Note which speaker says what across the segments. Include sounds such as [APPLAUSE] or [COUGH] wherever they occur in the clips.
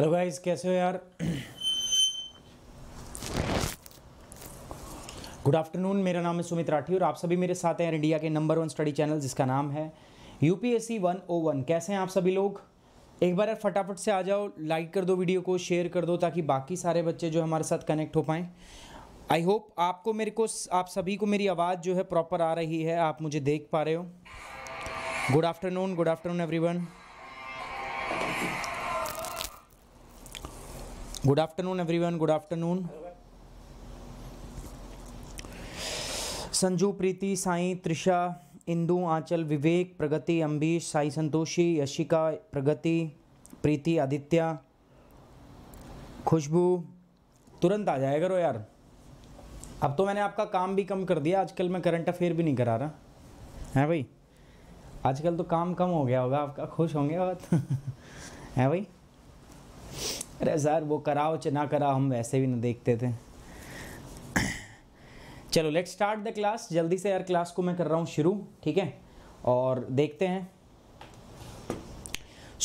Speaker 1: Hello guys कैसे हो यार गुड आफ्टरनून मेरा नाम है सुमित राठी और आप सभी मेरे साथ हैं इंडिया के नंबर वन स्टडी चैनल जिसका नाम है यूपीएससी 101 कैसे हैं आप सभी लोग एक बार यार फटाफट से आ जाओ लाइक कर दो वीडियो को शेयर कर दो ताकि बाकी सारे बच्चे जो हमारे साथ कनेक्ट हो पाएँ आई होप आपको मेरे को आप सभी को मेरी आवाज़ जो है प्रॉपर आ रही है आप मुझे देख पा रहे हो good afternoon good afternoon every good afternoon everyone good afternoon Sanju Preeti Sai Trisha Indu Anchal Vivek Pragati Ambish Sai Santoshi Yashika Pragati Preeti Aditya Khushboo तुरंत आ जाया करो यार अब तो मैंने आपका काम भी कम कर दिया आजकल मैं करंट अफेयर भी नहीं करा रहा है भाई आजकल तो काम कम हो गया होगा आपका खुश होंगे बहुत [LAUGHS] है भाई अरे सर वो कराओ चाहे ना कराओ हम वैसे भी ना देखते थे चलो लेट स्टार्ट द क्लास जल्दी से यार क्लास को मैं कर रहा हूँ शुरू ठीक है और देखते हैं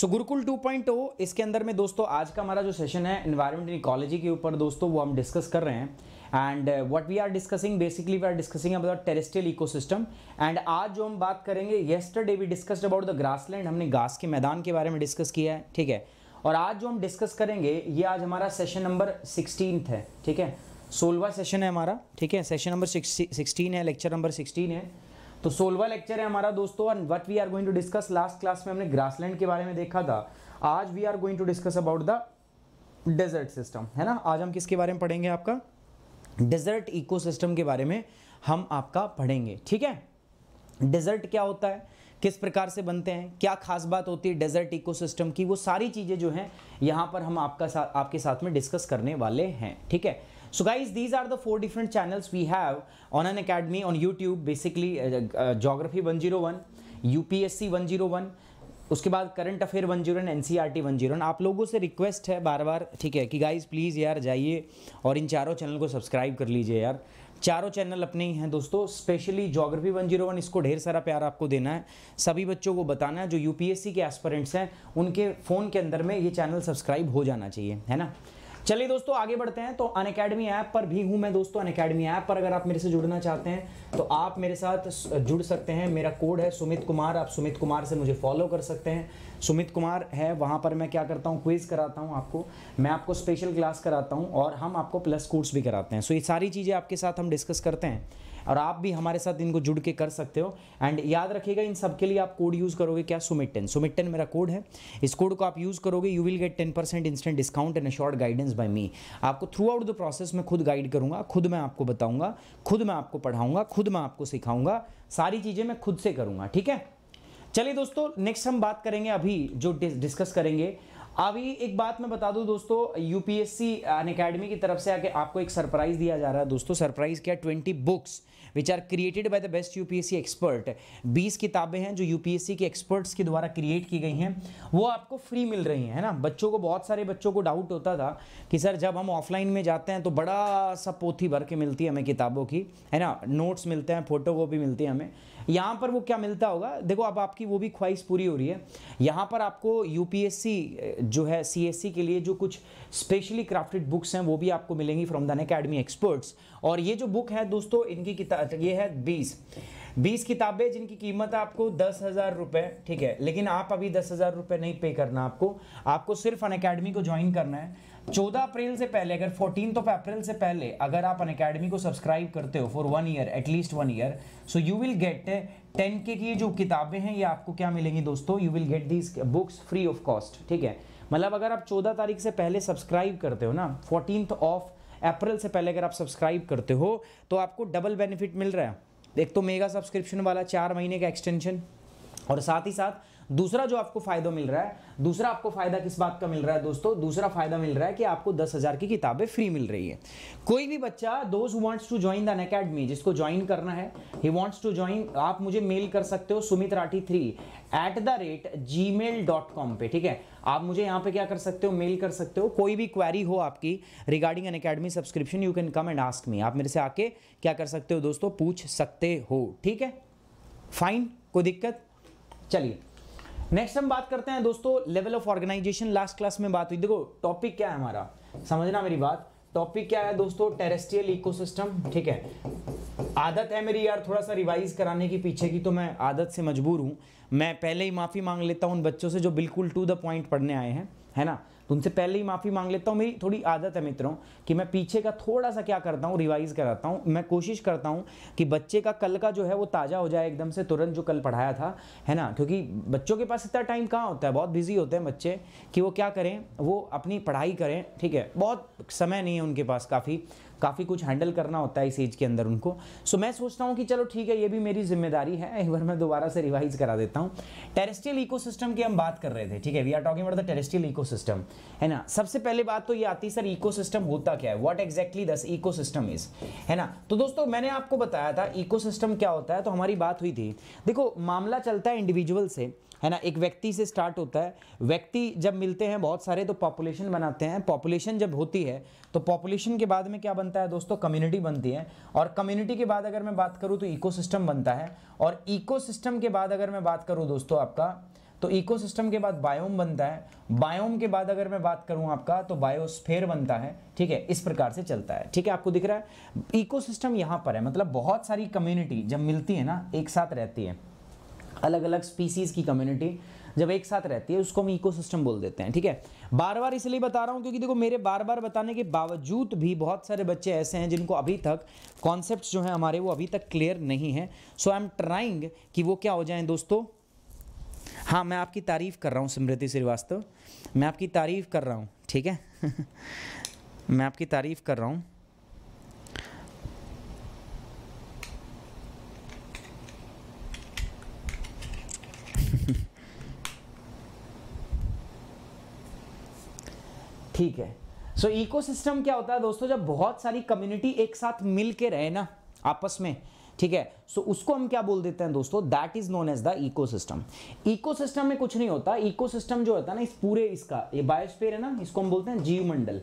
Speaker 1: सो गुरुकुल 2.0 इसके अंदर में दोस्तों आज का हमारा जो सेशन है इन्वायरमेंट इकोलॉजी के ऊपर दोस्तों वो हम डिस्कस कर रहे हैं and what we are discussing basically we are discussing about terrestrial ecosystem and आज जो हम बात करेंगे yesterday we discussed about the grassland हमने घास के मैदान के बारे में डिस्कस किया है ठीक है और आज जो हम डिस्कस करेंगे ये आज हमारा सेशन नंबर सिक्सटीन है ठीक है सोलवा सेशन है हमारा ठीक है सेशन नंबर सिक्सटीन है लेक्चर नंबर सिक्सटीन है तो सोलवा लेक्चर है हमारा दोस्तों और what we are going to discuss last class में हमने ग्रासलैंड के बारे में देखा था आज we are going to discuss about the desert system है ना आज हम किसके बारे में पढ़ेंगे आपका डेजर्ट इकोसिस्टम के बारे में हम आपका पढ़ेंगे ठीक है डेजर्ट क्या होता है किस प्रकार से बनते हैं क्या खास बात होती है डेजर्ट इकोसिस्टम की वो सारी चीज़ें जो हैं यहाँ पर हम आपका साथ आपके साथ में डिस्कस करने वाले हैं ठीक है four different channels we have on Unacademy on YouTube basically geography one zero one U P S C one zero one उसके बाद current affair one zero N C R T one zero आप लोगों से request है बार बार ठीक है कि guys please यार जाइए और इन चारों चैनल को सब्सक्राइब कर लीजिए यार चारों चैनल अपने ही हैं दोस्तों स्पेशली जोग्राफी 101 इसको ढेर सारा प्यार आपको देना है सभी बच्चों को बताना है जो यूपीएससी के एस्परेंट्स हैं उनके फ़ोन के अंदर में ये चैनल सब्सक्राइब हो जाना चाहिए है ना चलिए दोस्तों आगे बढ़ते हैं तो अन अकेडमी ऐप पर भी हूं मैं दोस्तों अन अकेडमी ऐप पर अगर आप मेरे से जुड़ना चाहते हैं तो आप मेरे साथ जुड़ सकते हैं मेरा कोड है सुमित कुमार आप सुमित कुमार से मुझे फॉलो कर सकते हैं सुमित कुमार है वहां पर मैं क्या करता हूँ क्विज़ कराता हूँ आपको मैं आपको स्पेशल क्लास कराता हूँ और हम आपको प्लस कोर्स भी कराते हैं सो ये सारी चीज़ें आपके साथ हम डिस्कस करते हैं और आप भी हमारे साथ इनको जुड़ के कर सकते हो एंड याद रखिएगा इन सब के लिए आप कोड यूज़ करोगे क्या सुमिटेन सुमिटेन मेरा कोड है इस कोड को आप यूज़ करोगे you will get ten percent instant discount and short guidance by me आपको थ्रू आउट द प्रोसेस में खुद गाइड करूंगा खुद मैं आपको बताऊंगा खुद मैं आपको पढ़ाऊंगा खुद मैं आपको सिखाऊंगा सारी चीज़ें मैं खुद से करूँगा ठीक है चलिए दोस्तों नेक्स्ट हम बात करेंगे अभी जो डिस्कस करेंगे अभी एक बात मैं बता दूं दोस्तों यूपीएससी अन uh, की तरफ से आके आपको एक सरप्राइज दिया जा रहा है दोस्तों सरप्राइज क्या 20 books which are created by the best UPSC expert 20 किताबें हैं जो यूपीएससी के एक्सपर्ट्स के द्वारा क्रिएट की गई हैं वो आपको फ्री मिल रही हैं है ना बच्चों को बहुत सारे बच्चों को डाउट होता था कि सर जब हम ऑफलाइन में जाते हैं तो बड़ा सा पोथी भर के मिलती है हमें किताबों की है ना नोट्स मिलते हैं फोटो मिलती है हमें यहाँ पर वो क्या मिलता होगा देखो अब आपकी वो भी ख्वाहिश पूरी हो रही है यहाँ पर आपको यूपीएससी जो है सीएससी के लिए जो कुछ स्पेशली क्राफ्टेड बुक्स हैं वो भी आपको मिलेंगी फ्रॉम दन अकेडमी एक्सपर्ट्स और ये जो बुक है दोस्तों इनकी किताब अच्छा, ये है बीस बीस किताबें जिनकी कीमत आपको दस हज़ार रुपये ठीक है लेकिन आप अभी दस हज़ार रुपये नहीं पे करना आपको आपको सिर्फ अन अकेडमी को ज्वाइन करना है 14 अप्रैल से पहले अगर फोर्टीन ऑफ अप्रैल से पहले अगर आप अन अकेडमी को सब्सक्राइब करते हो for one year at least one year so you will get ten K की जो किताबें हैं ये आपको क्या मिलेंगी दोस्तों you will get these books free of cost ठीक है मतलब अगर आप 14 तारीख से पहले सब्सक्राइब करते हो ना फोर्टीन ऑफ अप्रैल से पहले अगर आप सब्सक्राइब करते हो तो आपको डबल बेनिफिट मिल रहा है एक तो मेगा सब्सक्रिप्शन वाला चार महीने का एक्सटेंशन और साथ ही साथ दूसरा जो आपको फायदा मिल रहा है दूसरा आपको फायदा किस बात का मिल रहा है दोस्तों दूसरा फायदा मिल रहा है कि आपको दस हजार की किताबें फ्री मिल रही है कोई भी बच्चा those wants to join the academy जिसको ज्वाइन करना है ही वॉन्ट्स टू ज्वाइन आप मुझे मेल कर सकते हो Sumit Rathi three at the rate Gmail dot com पे ठीक है आप मुझे यहाँ पे क्या कर सकते हो मेल कर सकते हो कोई भी क्वेरी हो आपकी regarding Unacademy subscription you can come and ask me आप मेरे से आके क्या कर सकते हो दोस्तों पूछ सकते हो ठीक है फाइन कोई दिक्कत चलिए नेक्स्ट हम बात करते हैं दोस्तों level of organisation last class में बात हुई देखो टॉपिक क्या है हमारा समझना मेरी बात टॉपिक क्या है दोस्तों टेरेस्ट्रियल इकोसिस्टम ठीक है आदत है मेरी यार थोड़ा सा रिवाइज कराने की पीछे की तो मैं आदत से मजबूर हूँ मैं पहले ही माफ़ी मांग लेता हूँ उन बच्चों से जो बिल्कुल टू द पॉइंट पढ़ने आए हैं है ना तो उनसे पहले ही माफ़ी मांग लेता हूँ मेरी थोड़ी आदत है मित्रों कि मैं पीछे का थोड़ा सा क्या करता हूँ रिवाइज़ कराता हूँ मैं कोशिश करता हूँ कि बच्चे का कल का जो है वो ताज़ा हो जाए एकदम से तुरंत जो कल पढ़ाया था है ना क्योंकि बच्चों के पास इतना टाइम कहाँ होता है बहुत बिजी होते हैं बच्चे कि वो क्या करें वो अपनी पढ़ाई करें ठीक है बहुत समय नहीं है उनके पास काफ़ी काफ़ी कुछ हैंडल करना होता है इस एज के अंदर उनको सो मैं सोचता हूँ कि चलो ठीक है ये भी मेरी जिम्मेदारी है एक बार मैं दोबारा से रिवाइज करा देता हूँ टेरेस्ट्रियल इकोसिस्टम की हम बात कर रहे थे ठीक है we are talking about the terrestrial eco है ना सबसे पहले बात तो ये आती है सर इको होता क्या है what exactly this eco is है ना तो दोस्तों मैंने आपको बताया था इको क्या होता है तो हमारी बात हुई थी देखो मामला चलता है इंडिविजुअल से है ना एक व्यक्ति से स्टार्ट होता है व्यक्ति जब मिलते हैं बहुत सारे तो पॉपुलेशन बनाते हैं पॉपुलेशन जब होती है तो पॉपुलेशन के बाद में क्या बनता है दोस्तों कम्युनिटी बनती है और कम्युनिटी के बाद अगर मैं बात करूँ तो इकोसिस्टम बनता है और इकोसिस्टम के बाद अगर मैं बात करूँ दोस्तों आपका तो इकोसिस्टम के बाद बायोम बनता है बायोम के बाद अगर मैं बात करूं आपका तो बायोस्फेयर बनता है ठीक है इस प्रकार से चलता है ठीक है आपको दिख रहा है इकोसिस्टम यहां पर है मतलब बहुत सारी कम्युनिटी जब मिलती है ना एक साथ रहती है अलग अलग स्पीसीज़ की कम्युनिटी जब एक साथ रहती है उसको हम इकोसिस्टम बोल देते हैं ठीक है बार बार इसलिए बता रहा हूँ क्योंकि देखो मेरे बार बार बताने के बावजूद भी बहुत सारे बच्चे ऐसे हैं जिनको अभी तक कॉन्सेप्ट जो हैं हमारे वो अभी तक क्लियर नहीं है सो आई एम ट्राइंग कि वो क्या हो जाए दोस्तों हाँ मैं आपकी तारीफ़ कर रहा हूँ स्मृति श्रीवास्तव मैं आपकी तारीफ़ कर रहा हूँ ठीक है [LAUGHS] मैं आपकी तारीफ़ कर रहा हूँ ठीक है सो so, इकोसिस्टम क्या होता है दोस्तों जब बहुत सारी कम्युनिटी एक साथ मिल के रहे ना आपस में ठीक है सो so, उसको हम क्या बोल देते हैं दोस्तों that is known as the ecosystem ecosystem में कुछ नहीं होता इकोसिस्टम जो होता है ना इस पूरे इसका ये बायोस्फीयर है ना इसको हम बोलते हैं जीव मंडल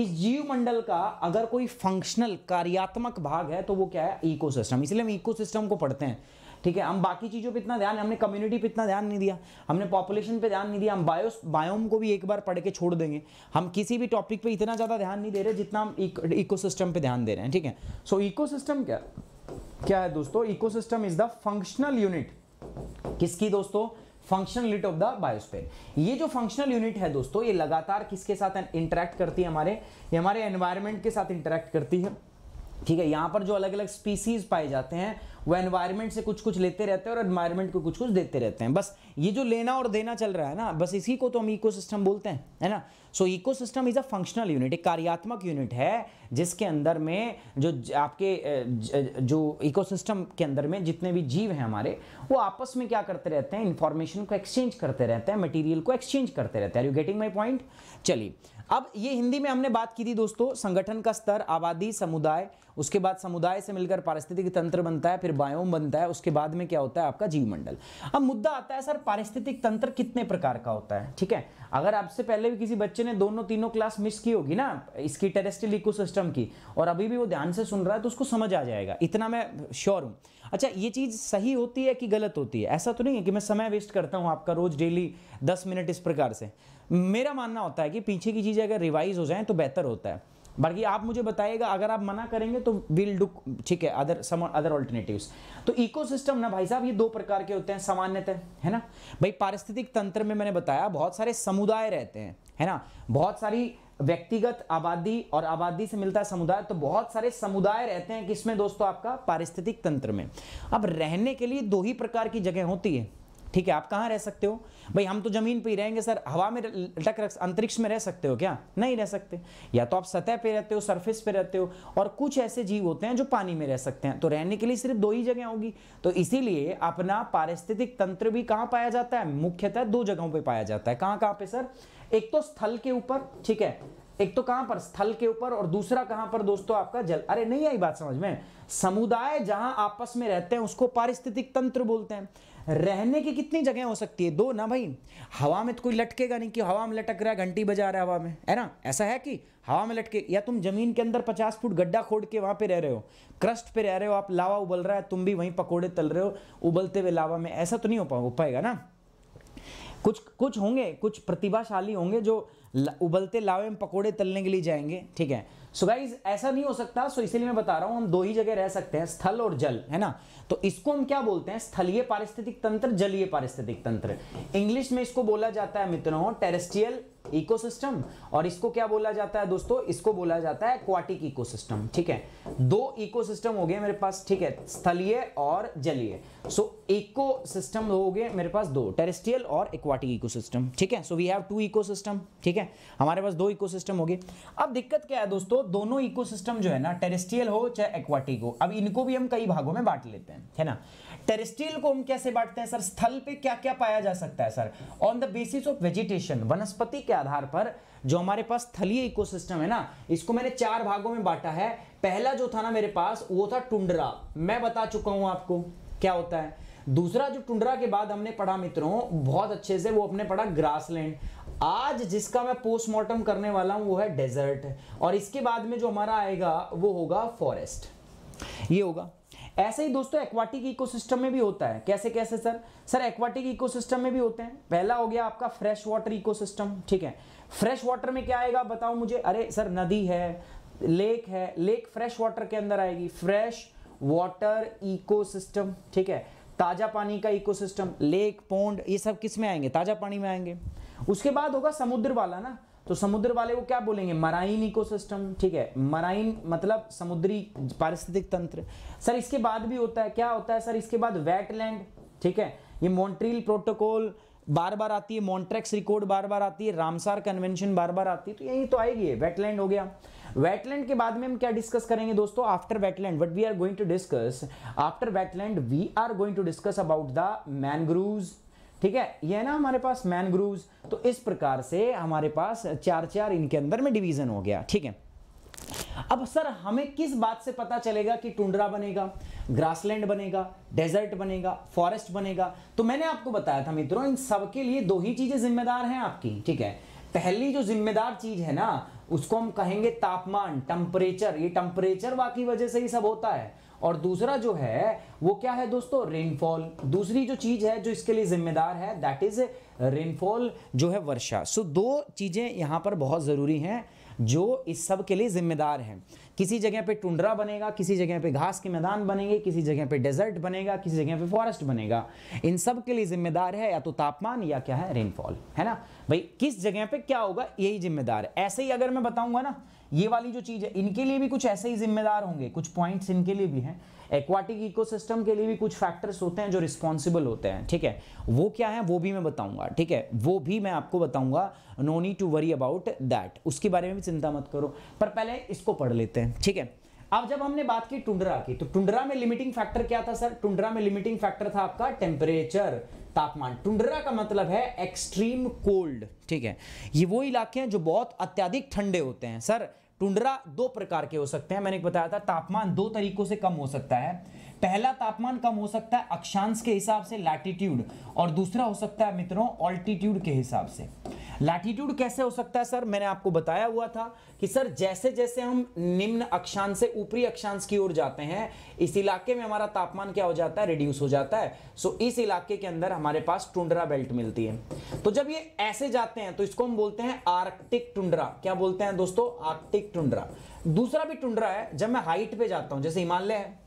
Speaker 1: इस जीव मंडल का अगर कोई फंक्शनल कार्यात्मक भाग है तो वो क्या है इकोसिस्टम इसलिए हम इकोसिस्टम को पढ़ते हैं ठीक है हम बाकी चीज़ों पे इतना ध्यान हमने कम्युनिटी पे इतना ध्यान नहीं दिया हमने पॉपुलेशन पे ध्यान नहीं दिया हम बायो बायोम को भी एक बार पढ़ के छोड़ देंगे हम किसी भी टॉपिक पे इतना ज़्यादा ध्यान नहीं दे रहे जितना हम इको सिस्टम पर ध्यान दे रहे हैं ठीक है सो इको क्या क्या है दोस्तों eco is the functional unit किसकी दोस्तों functional unit of the biosphere ये जो फंक्शनल यूनिट है दोस्तों ये लगातार किसके साथ इंटरेक्ट करती है हमारे ये हमारे एनवायरमेंट के साथ इंटरेक्ट करती है ठीक है यहाँ पर जो अलग अलग स्पीसीज पाए जाते हैं वो एनवायरनमेंट से कुछ कुछ लेते रहते हैं और एनवायरनमेंट को कुछ कुछ देते रहते हैं बस ये जो लेना और देना चल रहा है ना बस इसी को तो हम इकोसिस्टम बोलते हैं है ना so ecosystem is a functional unit एक कार्यात्मक यूनिट है जिसके अंदर में जो आपके जो इकोसिस्टम के अंदर में जितने भी जीव हैं हमारे वो आपस में क्या करते रहते हैं इंफॉर्मेशन को एक्सचेंज करते रहते हैं मटीरियल को एक्सचेंज करते रहते हैं are you getting my point चलिए अब ये हिंदी में हमने बात की थी दोस्तों संगठन का स्तर आबादी समुदाय उसके बाद समुदाय से मिलकर पारिस्थितिक तंत्र बनता है फिर बायोम बनता है उसके बाद में क्या होता है आपका जीव मंडल अब मुद्दा आता है सर पारिस्थितिक तंत्र कितने प्रकार का होता है ठीक है अगर आपसे पहले भी किसी बच्चे ने दोनों तीनों क्लास मिस की होगी ना इसकी टेरेस्ट्रियल इकोसिस्टम की और अभी भी वो ध्यान से सुन रहा है तो उसको समझ आ जाएगा इतना मैं श्योर हूं अच्छा ये चीज़ सही होती है कि गलत होती है ऐसा तो नहीं है कि मैं समय वेस्ट करता हूँ आपका रोज़ डेली दस मिनट इस प्रकार से मेरा मानना होता है कि पीछे की चीज़ें अगर रिवाइज हो जाए तो बेहतर होता है बाकी आप मुझे बताइएगा अगर आप मना करेंगे तो विल डू ठीक है अदर सम अदर ऑल्टरनेटिव्स तो इकोसिस्टम ना भाई साहब ये दो प्रकार के होते हैं सामान्यतः है, है ना भाई पारिस्थितिक तंत्र में मैंने बताया बहुत सारे समुदाय रहते हैं है ना बहुत सारी व्यक्तिगत आबादी और आबादी से मिलता है समुदाय तो बहुत सारे समुदाय रहते हैं किसमें दोस्तों आपका पारिस्थितिक तंत्र में अब रहने के लिए दो ही प्रकार की जगह होती है ठीक है आप कहाँ रह सकते हो भाई हम तो ज़मीन पर ही रहेंगे सर हवा में लटक रख अंतरिक्ष में रह सकते हो क्या नहीं रह सकते या तो आप सतह पे रहते हो सरफेस पे रहते हो और कुछ ऐसे जीव होते हैं जो पानी में रह सकते हैं तो रहने के लिए सिर्फ दो ही जगह होगी तो इसीलिए अपना पारिस्थितिक तंत्र भी कहाँ पाया जाता है मुख्यतः दो जगहों पर पाया जाता है कहाँ कहाँ पे सर एक तो स्थल के ऊपर ठीक है एक तो कहां पर स्थल के ऊपर और दूसरा कहां पर दोस्तों आपका जल अरे नहीं आई बात समझ में समुदाय जहां आपस में रहते हैं उसको पारिस्थितिक तंत्र बोलते हैं रहने की कितनी जगह हो सकती है दो ना भाई हवा में तो कोई लटकेगा नहीं कि हवा में लटक रहा है घंटी बजा रहा है हवा में है ना ऐसा है कि हवा में लटके या तुम जमीन के अंदर पचास फुट गड्ढा खोद के वहां पे रह रहे हो क्रस्ट पे रह रहे हो आप लावा उबल रहा है तुम भी वहीं पकौड़े तल रहे हो उबलते हुए लावा में ऐसा तो नहीं हो पाएगा ना कुछ कुछ होंगे कुछ प्रतिभाशाली होंगे जो उबलते लावे में पकोड़े तलने के लिए जाएंगे ठीक है सो so गाइज ऐसा नहीं हो सकता सो so इसीलिए मैं बता रहा हूं हम दो ही जगह रह सकते हैं स्थल और जल है ना तो इसको हम क्या बोलते हैं स्थलीय पारिस्थितिक तंत्र जलीय पारिस्थितिक तंत्र इंग्लिश में इसको बोला जाता है मित्रों टेरेस्ट्रियल इकोसिस्टम और इसको क्या बोला जाता है दोस्तों इसको बोला जाता है एक्वाटिक इकोसिस्टम ठीक है दो इकोसिस्टम हो गए मेरे पास ठीक है स्थलीय और जलीय सो इकोसिस्टम हो गए मेरे पास दो टेरेस्ट्रियल और एक्वाटिक इकोसिस्टम ठीक है so we have two ecosystem ठीक है हमारे पास दो इकोसिस्टम हो गए अब दिक्कत क्या है दोस्तों दोनों इकोसिस्टम जो है ना टेरेस्ट्रियल हो चाहे एक्वाटिक हो अब इनको भी हम कई भागों में बांट लेते हैं है ना टेरेस्ट्रियल को हम कैसे बांटते हैं सर स्थल पे क्या क्या पाया जा सकता है sir on the basis of vegetation वनस्पति के आधार पर जो हमारे पास स्थलीय इकोसिस्टम है ना इसको मैंने चार भागों में बांटा है पहला जो था ना मेरे पास वो था टुंडरा मैं बता चुका हूं आपको क्या होता है दूसरा जो टुंडरा के बाद हमने पढ़ा मित्रों बहुत अच्छे से वो अपने पढ़ा ग्रासलैंड आज जिसका मैं पोस्टमार्टम करने वाला हूं वो है डेजर्ट और इसके बाद में जो हमारा आएगा वो होगा फॉरेस्ट ये होगा ऐसे ही दोस्तों एक्वाटिक इकोसिस्टम में भी होता है कैसे कैसे सर सर एक्वाटिक इकोसिस्टम में भी होते हैं पहला हो गया आपका फ्रेश वाटर इकोसिस्टम ठीक है फ्रेश वाटर में क्या आएगा बताओ मुझे अरे सर नदी है लेक है लेक फ्रेश वाटर के अंदर आएगी फ्रेश वाटर इकोसिस्टम ठीक है ताजा पानी का इकोसिस्टम लेक पोंड ये सब किस में आएंगे ताजा पानी में आएंगे उसके बाद होगा समुद्र वाला ना तो समुद्र वाले को क्या बोलेंगे मराइन इकोसिस्टम ठीक है मराइन मतलब समुद्री पारिस्थितिक तंत्र सर इसके बाद भी होता है क्या होता है सर इसके बाद वेटलैंड ठीक है ये मॉन्ट्रील प्रोटोकॉल बार बार आती है मॉन्ट्रेक्स रिकॉर्ड बार बार आती है रामसार कन्वेंशन बार बार आती है तो यही तो आएगी है वेटलैंड हो गया वेटलैंड के बाद में हम क्या डिस्कस करेंगे दोस्तों after wetland what we are going to discuss after wetland we are going to discuss about the mangrove ठीक है ये ना हमारे पास मैनग्रूव्स तो इस प्रकार से हमारे पास चार चार इनके अंदर में डिवीजन हो गया ठीक है अब सर हमें किस बात से पता चलेगा कि टुंडरा बनेगा ग्रासलैंड बनेगा डेजर्ट बनेगा फॉरेस्ट बनेगा तो मैंने आपको बताया था मित्रों इन सब के लिए दो ही चीजें जिम्मेदार हैं आपकी ठीक है पहली जो जिम्मेदार चीज है ना उसको हम कहेंगे तापमान टेम्परेचर ये टेम्परेचर वाकी वजह से ही सब होता है और दूसरा जो है वो क्या है दोस्तों रेनफॉल दूसरी जो चीज़ है जो इसके लिए जिम्मेदार है दैट इज़ रेनफॉल जो है वर्षा सो दो चीज़ें यहां पर बहुत ज़रूरी हैं जो इस सब के लिए ज़िम्मेदार हैं किसी जगह पे टुंडरा बनेगा किसी जगह पे घास के मैदान बनेंगे किसी जगह पे डेजर्ट बनेगा किसी जगह पे फॉरेस्ट बनेगा इन सब के लिए ज़िम्मेदार है या तो तापमान या क्या है रेनफॉल है ना भाई किस जगह पे क्या होगा यही जिम्मेदार है ऐसे ही अगर मैं बताऊंगा ना ये वाली जो चीज़ है इनके लिए भी कुछ ऐसे ही जिम्मेदार होंगे कुछ पॉइंट्स इनके लिए भी हैं एक्वाटिक इकोसिस्टम के लिए भी कुछ फैक्टर्स होते हैं जो रिस्पॉन्सिबल होते हैं ठीक है वो क्या है वो भी मैं बताऊंगा ठीक है वो भी मैं आपको बताऊंगा no need to worry about that उसके बारे में भी चिंता मत करो पर पहले इसको पढ़ लेते हैं ठीक है अब जब हमने बात की टुंडरा की तो टुंडरा में लिमिटिंग फैक्टर क्या था सर टुंडरा में लिमिटिंग फैक्टर था आपका टेम्परेचर तापमान टुंडरा का मतलब है एक्सट्रीम कोल्ड ठीक है ये वो इलाके हैं जो बहुत अत्याधिक ठंडे होते हैं सर टुंडरा दो प्रकार के हो सकते हैं मैंने बताया था तापमान दो तरीकों से कम हो सकता है पहला तापमान कम हो सकता है अक्षांश के हिसाब से लैटिट्यूड और दूसरा हो सकता है मित्रों ऑल्टीट्यूड के हिसाब से लैटिट्यूड कैसे हो सकता है सर मैंने आपको बताया हुआ था कि सर जैसे जैसे हम निम्न अक्षांश से ऊपरी अक्षांश की ओर जाते हैं इस इलाके में हमारा तापमान क्या हो जाता है रिड्यूस हो जाता है सो इस इलाके के अंदर हमारे पास टुंडरा बेल्ट मिलती है तो जब ये ऐसे जाते हैं तो इसको हम बोलते हैं आर्कटिक टुंडरा क्या बोलते हैं दोस्तों आर्कटिक टुंडरा दूसरा भी टुंडरा है जब मैं हाइट पे जाता हूं जैसे हिमालय है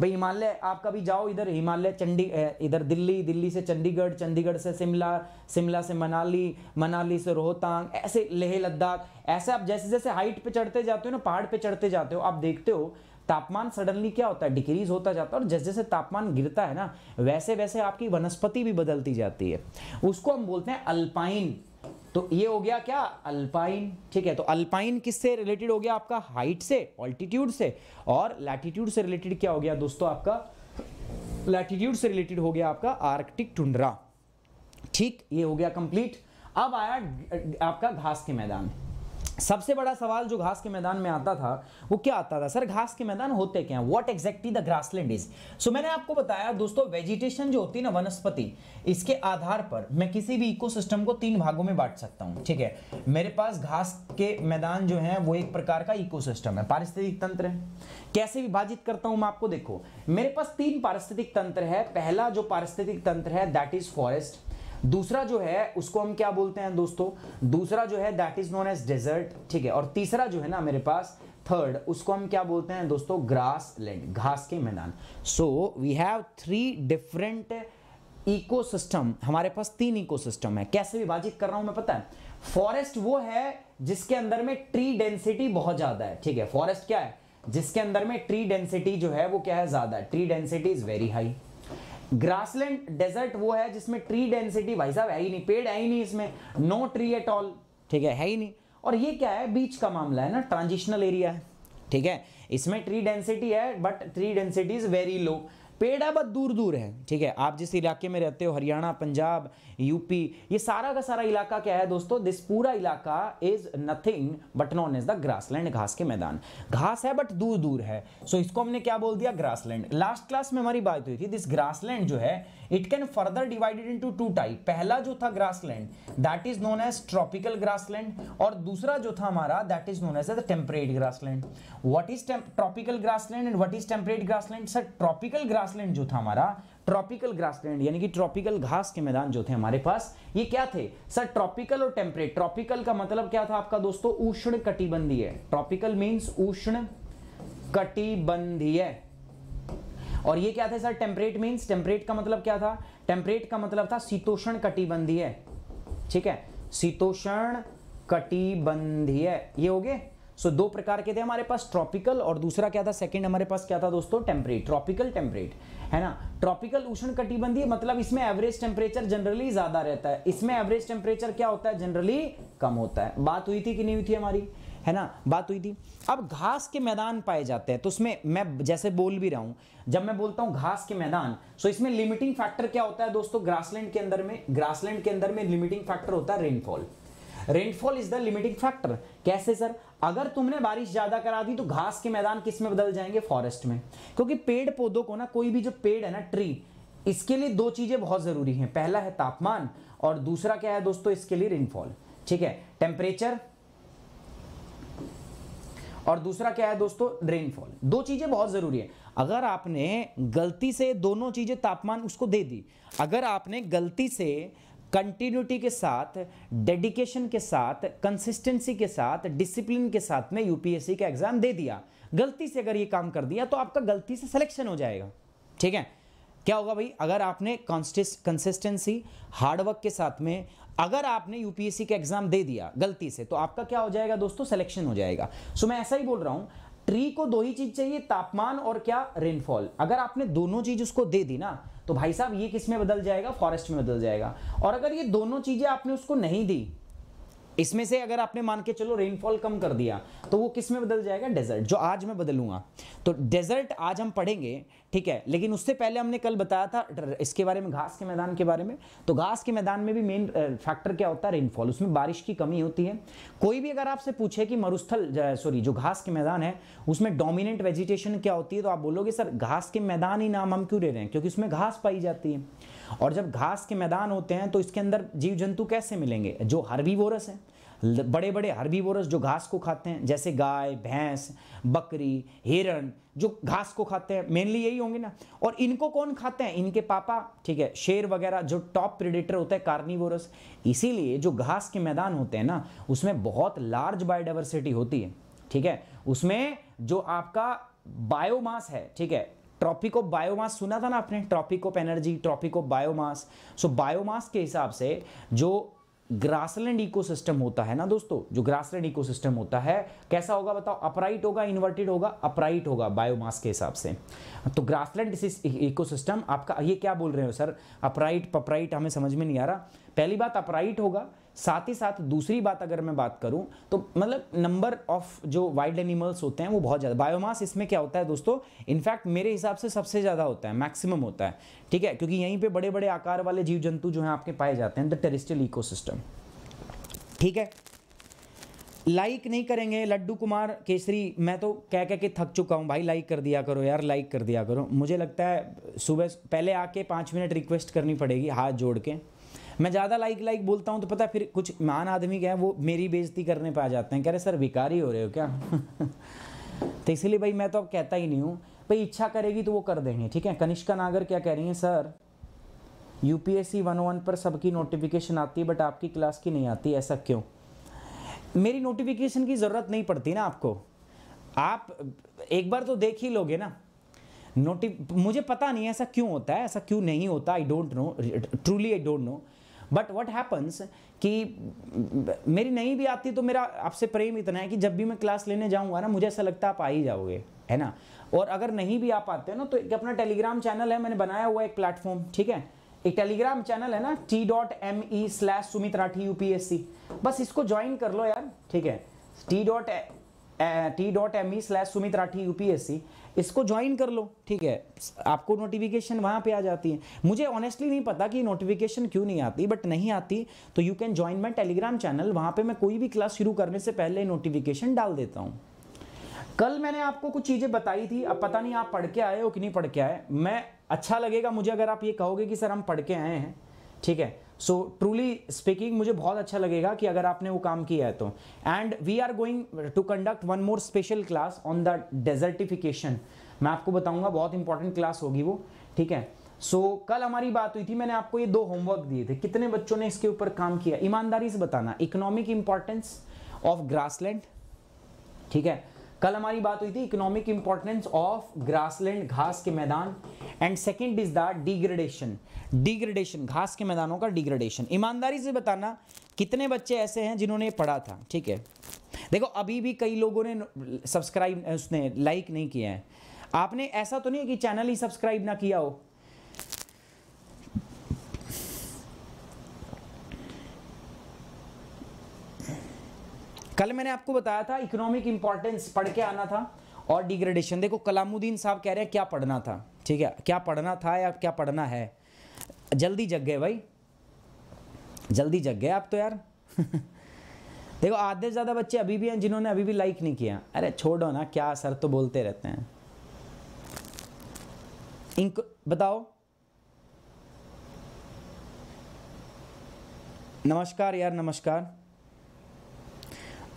Speaker 1: भाई हिमालय आप कभी जाओ इधर हिमालय चंडी इधर दिल्ली दिल्ली से चंडीगढ़ चंडीगढ़ से शिमला शिमला से मनाली मनाली से रोहतांग ऐसे लेह लद्दाख ऐसे आप जैसे जैसे हाइट पे चढ़ते जाते हो ना पहाड़ पे चढ़ते जाते हो आप देखते हो तापमान सडनली क्या होता है डिक्रीज होता जाता है और जैसे जैसे तापमान गिरता है ना वैसे वैसे आपकी वनस्पति भी बदलती जाती है उसको हम बोलते हैं अल्पाइन तो ये हो गया क्या अल्पाइन ठीक है तो अल्पाइन किससे रिलेटेड हो गया आपका हाइट से ऑल्टीट्यूड से और लैटीट्यूड से रिलेटेड क्या हो गया दोस्तों आपका लैटीट्यूड से रिलेटेड हो गया आपका आर्कटिक टुंड्रा ठीक ये हो गया कंप्लीट अब आया आपका घास के मैदान सबसे बड़ा सवाल जो घास के मैदान में आता था वो क्या आता था सर घास के मैदान होते क्या what exactly the grassland is so मैंने आपको बताया दोस्तों वेजिटेशन जो होती है ना वनस्पति इसके आधार पर मैं किसी भी इकोसिस्टम को तीन भागों में बांट सकता हूँ ठीक है मेरे पास घास के मैदान जो है वो एक प्रकार का इको है पारिस्थितिक तंत्र है कैसे विभाजित करता हूं मैं आपको देखो मेरे पास तीन पारिस्थितिक तंत्र है पहला जो पारिस्थितिक तंत्र है दैट इज फॉरेस्ट दूसरा जो है उसको हम क्या बोलते हैं दोस्तों दूसरा जो है that is known as desert ठीक है और तीसरा जो है ना मेरे पास थर्ड उसको हम क्या बोलते हैं दोस्तों ग्रास लैंड घास के मैदान so we have three different ecosystem हमारे पास तीन इकोसिस्टम है कैसे विभाजित कर रहा हूं मैं पता है फॉरेस्ट वो है जिसके अंदर में ट्री डेंसिटी बहुत ज्यादा है ठीक है फॉरेस्ट क्या है जिसके अंदर में ट्री डेंसिटी जो है वो क्या है ज्यादा tree density is very high grassland desert वो है जिसमें ट्री डेंसिटी भाई साहब है ही नहीं पेड़ है ही नहीं इसमें नो ट्री एट ऑल ठीक है है ही नहीं और ये क्या है बीच का मामला है ना ट्रांजिशनल एरिया है ठीक है इसमें ट्री डेंसिटी है but tree density is very low पेड़ है पेड़ाबद दूर दूर है ठीक है आप जिस इलाके में रहते हो हरियाणा पंजाब यूपी ये सारा का सारा इलाका क्या है दोस्तों दिस पूरा इलाका is nothing but non is the grassland घास के मैदान घास है बट दूर दूर है सो so, इसको हमने क्या बोल दिया ग्रासलैंड लास्ट क्लास में हमारी बात हुई थी दिस ग्रासलैंड जो है it can further divided into two type पहला जो था grassland that is known as tropical grassland और दूसरा जो था हमारा that is known as the temperate grassland what is tropical grassland and what is temperate grassland sir tropical grass grassland जो था हमारा ट्रॉपिकल ग्रासलैंड यानी कि ट्रॉपिकल घास के मैदान जो थे हमारे पास ये क्या थे सर ट्रॉपिकल और टेम्परेट ट्रॉपिकल का मतलब क्या था आपका दोस्तों उष्ण कटिबंधीय ट्रॉपिकल मीन्स उष्ण कटिबंधीय और ये क्या थे सर टेम्परेट मीन्स टेम्परेट का मतलब क्या था टेम्परेट का मतलब था शीतोषण कटिबंधीय ठीक है शीतोषण कटिबंधीय ये हो गए सो दो प्रकार के थे हमारे पास ट्रॉपिकल और दूसरा क्या था सेकंड हमारे पास क्या था दोस्तों टेम्परेट ट्रॉपिकल टेम्परेट है ना ट्रॉपिकल उष्ण कटिबंधीय मतलब इसमें एवरेज टेम्परेचर जनरली ज्यादा रहता है इसमें एवरेज टेम्परेचर क्या होता है जनरली कम होता है बात हुई थी कि नहीं हुई थी हमारी है ना बात हुई थी अब घास के मैदान पाए जाते हैं तो उसमें मैं जैसे बोल भी रहा हूं जब मैं बोलता हूं घास के मैदान सो इसमें लिमिटिंग फैक्टर क्या होता है दोस्तों ग्रासलैंड के अंदर में ग्रासलैंड के अंदर में लिमिटिंग फैक्टर होता है rainfall rainfall is the limiting factor कैसे सर अगर तुमने बारिश ज्यादा करा दी तो घास के मैदान किस में बदल जाएंगे फॉरेस्ट में क्योंकि पेड़ पौधों को ना कोई भी जो पेड़ है ना ट्री इसके लिए दो चीजें बहुत जरूरी हैं पहला है तापमान और दूसरा क्या है दोस्तों इसके लिए रेनफॉल ठीक है टेम्परेचर और दूसरा क्या है दोस्तों रेनफॉल दो चीजें बहुत जरूरी है अगर आपने गलती से दोनों चीजें तापमान उसको दे दी अगर आपने गलती से कंटिन्यूटी के साथ डेडिकेशन के साथ कंसिस्टेंसी के साथ डिसिप्लिन के साथ में यूपीएससी का एग्जाम दे दिया गलती से अगर ये काम कर दिया तो आपका गलती से सिलेक्शन हो जाएगा ठीक है क्या होगा भाई अगर आपने कंसिस्टेंसी हार्डवर्क के साथ में अगर आपने यूपीएससी का एग्जाम दे दिया गलती से तो आपका क्या हो जाएगा दोस्तों सिलेक्शन हो जाएगा सो मैं ऐसा ही बोल रहा हूं ट्री को दो ही चीज चाहिए तापमान और क्या रेनफॉल अगर आपने दोनों चीज उसको दे दी ना तो भाई साहब ये किस में बदल जाएगा फॉरेस्ट में बदल जाएगा और अगर ये दोनों चीज़ें आपने उसको नहीं दी इसमें से अगर आपने मान के चलो रेनफॉल कम कर दिया तो वो किस में बदल जाएगा डेजर्ट जो आज मैं बदलूंगा तो डेजर्ट आज हम पढ़ेंगे ठीक है लेकिन उससे पहले हमने कल बताया था इसके बारे में घास के मैदान के बारे में तो घास के मैदान में भी मेन फैक्टर क्या होता है रेनफॉल उसमें बारिश की कमी होती है कोई भी अगर आपसे पूछे कि मरुस्थल सॉरी जो घास के मैदान है उसमें डोमिनेंट वेजिटेशन क्या होती है तो आप बोलोगे सर घास के मैदान ही नाम हम क्यों ले रहे हैं क्योंकि उसमें घास पाई जाती है और जब घास के मैदान होते हैं तो इसके अंदर जीव जंतु कैसे मिलेंगे जो बोरस है बड़े बड़े बोरस जो घास को खाते हैं जैसे गाय भैंस बकरी हिरण जो घास को खाते हैं मेनली यही होंगे ना और इनको कौन खाते हैं इनके पापा ठीक है शेर वगैरह जो टॉप प्रिडेटर होता है कार्निवोरस इसीलिए जो घास के मैदान होते हैं ना उसमें बहुत लार्ज बायोडाइवर्सिटी होती है ठीक है उसमें जो आपका बायोमास है ठीक है ट्रॉपिक ऑफ बायोमास सुना था ना आपने trophic of energy trophic of biomass so biomass के हिसाब से जो ग्रासलैंड इकोसिस्टम होता है ना दोस्तों जो ग्रासलैंड इकोसिस्टम होता है कैसा होगा बताओ अपराइट होगा इन्वर्टेड होगा अपराइट होगा बायोमास के हिसाब से तो ग्रासलैंड इकोसिस्टम आपका ये क्या बोल रहे हो सर अपराइट पपराइट हमें समझ में नहीं आ रहा पहली बात अपराइट होगा साथ ही साथ दूसरी बात अगर मैं बात करूं तो मतलब नंबर ऑफ जो वाइल्ड एनिमल्स होते हैं वो बहुत ज़्यादा बायोमास इसमें क्या होता है दोस्तों इनफैक्ट मेरे हिसाब से सबसे ज़्यादा होता है मैक्सिमम होता है ठीक है क्योंकि यहीं पर बड़े बड़े आकार वाले जीव जंतु जो हैं आपके पाए जाते हैं द टेरिस्टल इको ठीक है लाइक नहीं करेंगे लड्डू कुमार केसरी मैं तो कह कह के थक चुका हूँ भाई लाइक कर दिया करो यार लाइक कर दिया करो मुझे लगता है सुबह पहले आके पाँच मिनट रिक्वेस्ट करनी पड़ेगी हाथ जोड़ के मैं ज़्यादा लाइक लाइक बोलता हूँ तो पता है फिर कुछ महान आदमी क्या है वो मेरी बेजती करने पर आ जाते हैं कह रहे सर भिकारी हो रहे हो क्या [LAUGHS] तो इसलिए भाई मैं तो अब कहता ही नहीं हूँ भाई इच्छा करेगी तो वो कर देंगे ठीक है कनिष्का नागर क्या कह रही हैं sir U P S C one one पर सबकी नोटिफिकेशन आती है बट आपकी क्लास की नहीं आती ऐसा क्यों मेरी नोटिफिकेशन की ज़रूरत नहीं पड़ती ना आपको आप एक बार तो देख ही लोगे ना नोटिफ मुझे पता नहीं ऐसा क्यों होता है ऐसा क्यों नहीं होता I don't know truly I don't know but what happens कि मेरी नहीं भी आती तो मेरा आपसे प्रेम इतना है कि जब भी मैं क्लास लेने जाऊंगा ना मुझे ऐसा लगता है आप आ ही जाओगे है ना और अगर नहीं भी आ पाते ना तो एक अपना टेलीग्राम चैनल है मैंने बनाया हुआ एक प्लेटफॉर्म ठीक है एक टेलीग्राम चैनल है ना T dot M E slash Sumit Rathi UPSC बस इसको ज्वाइन कर लो यार ठीक है T dot T dot M E slash Sumit Rathi UPSC इसको ज्वाइन कर लो ठीक है आपको नोटिफिकेशन वहां पे आ जाती है मुझे ऑनेस्टली नहीं पता कि नोटिफिकेशन क्यों नहीं आती बट नहीं आती तो you can join my Telegram channel वहां पर मैं कोई भी क्लास शुरू करने से पहले नोटिफिकेशन डाल देता हूँ कल मैंने आपको कुछ चीज़ें बताई थी अब पता नहीं आप पढ़ के आए हो कि नहीं पढ़ के आए मैं अच्छा लगेगा मुझे अगर आप ये कहोगे कि सर हम पढ़ के आए हैं ठीक है सो ट्रूली स्पीकिंग मुझे बहुत अच्छा लगेगा कि अगर आपने वो काम किया है तो and we are going to conduct one more special class on the desertification मैं आपको बताऊंगा बहुत इंपॉर्टेंट क्लास होगी वो ठीक है सो so, कल हमारी बात हुई थी मैंने आपको ये दो होमवर्क दिए थे कितने बच्चों ने इसके ऊपर काम किया ईमानदारी से बताना इकोनॉमिक इंपॉर्टेंस ऑफ ग्रासलैंड ठीक है कल हमारी बात हुई थी इकोनॉमिक इंपॉर्टेंस ऑफ ग्रासलैंड घास के मैदान and second is the degradation degradation घास के मैदानों का डिग्रेडेशन ईमानदारी से बताना कितने बच्चे ऐसे हैं जिन्होंने पढ़ा था ठीक है देखो अभी भी कई लोगों ने सब्सक्राइब उसने लाइक नहीं किया है आपने ऐसा तो नहीं है कि चैनल ही सब्सक्राइब ना किया हो कल मैंने आपको बताया था इकोनॉमिक इंपॉर्टेंस पढ़ के आना था और डिग्रेडेशन देखो कलामुद्दीन साहब कह रहे हैं क्या पढ़ना था ठीक है क्या पढ़ना था या क्या पढ़ना है जल्दी जग गए भाई जल्दी जग गए आप तो यार [LAUGHS] देखो आधे से ज़्यादा बच्चे अभी भी हैं जिन्होंने अभी भी लाइक नहीं किया अरे छोड़ो ना क्या सर तो बोलते रहते हैं इंक बताओ नमस्कार यार नमस्कार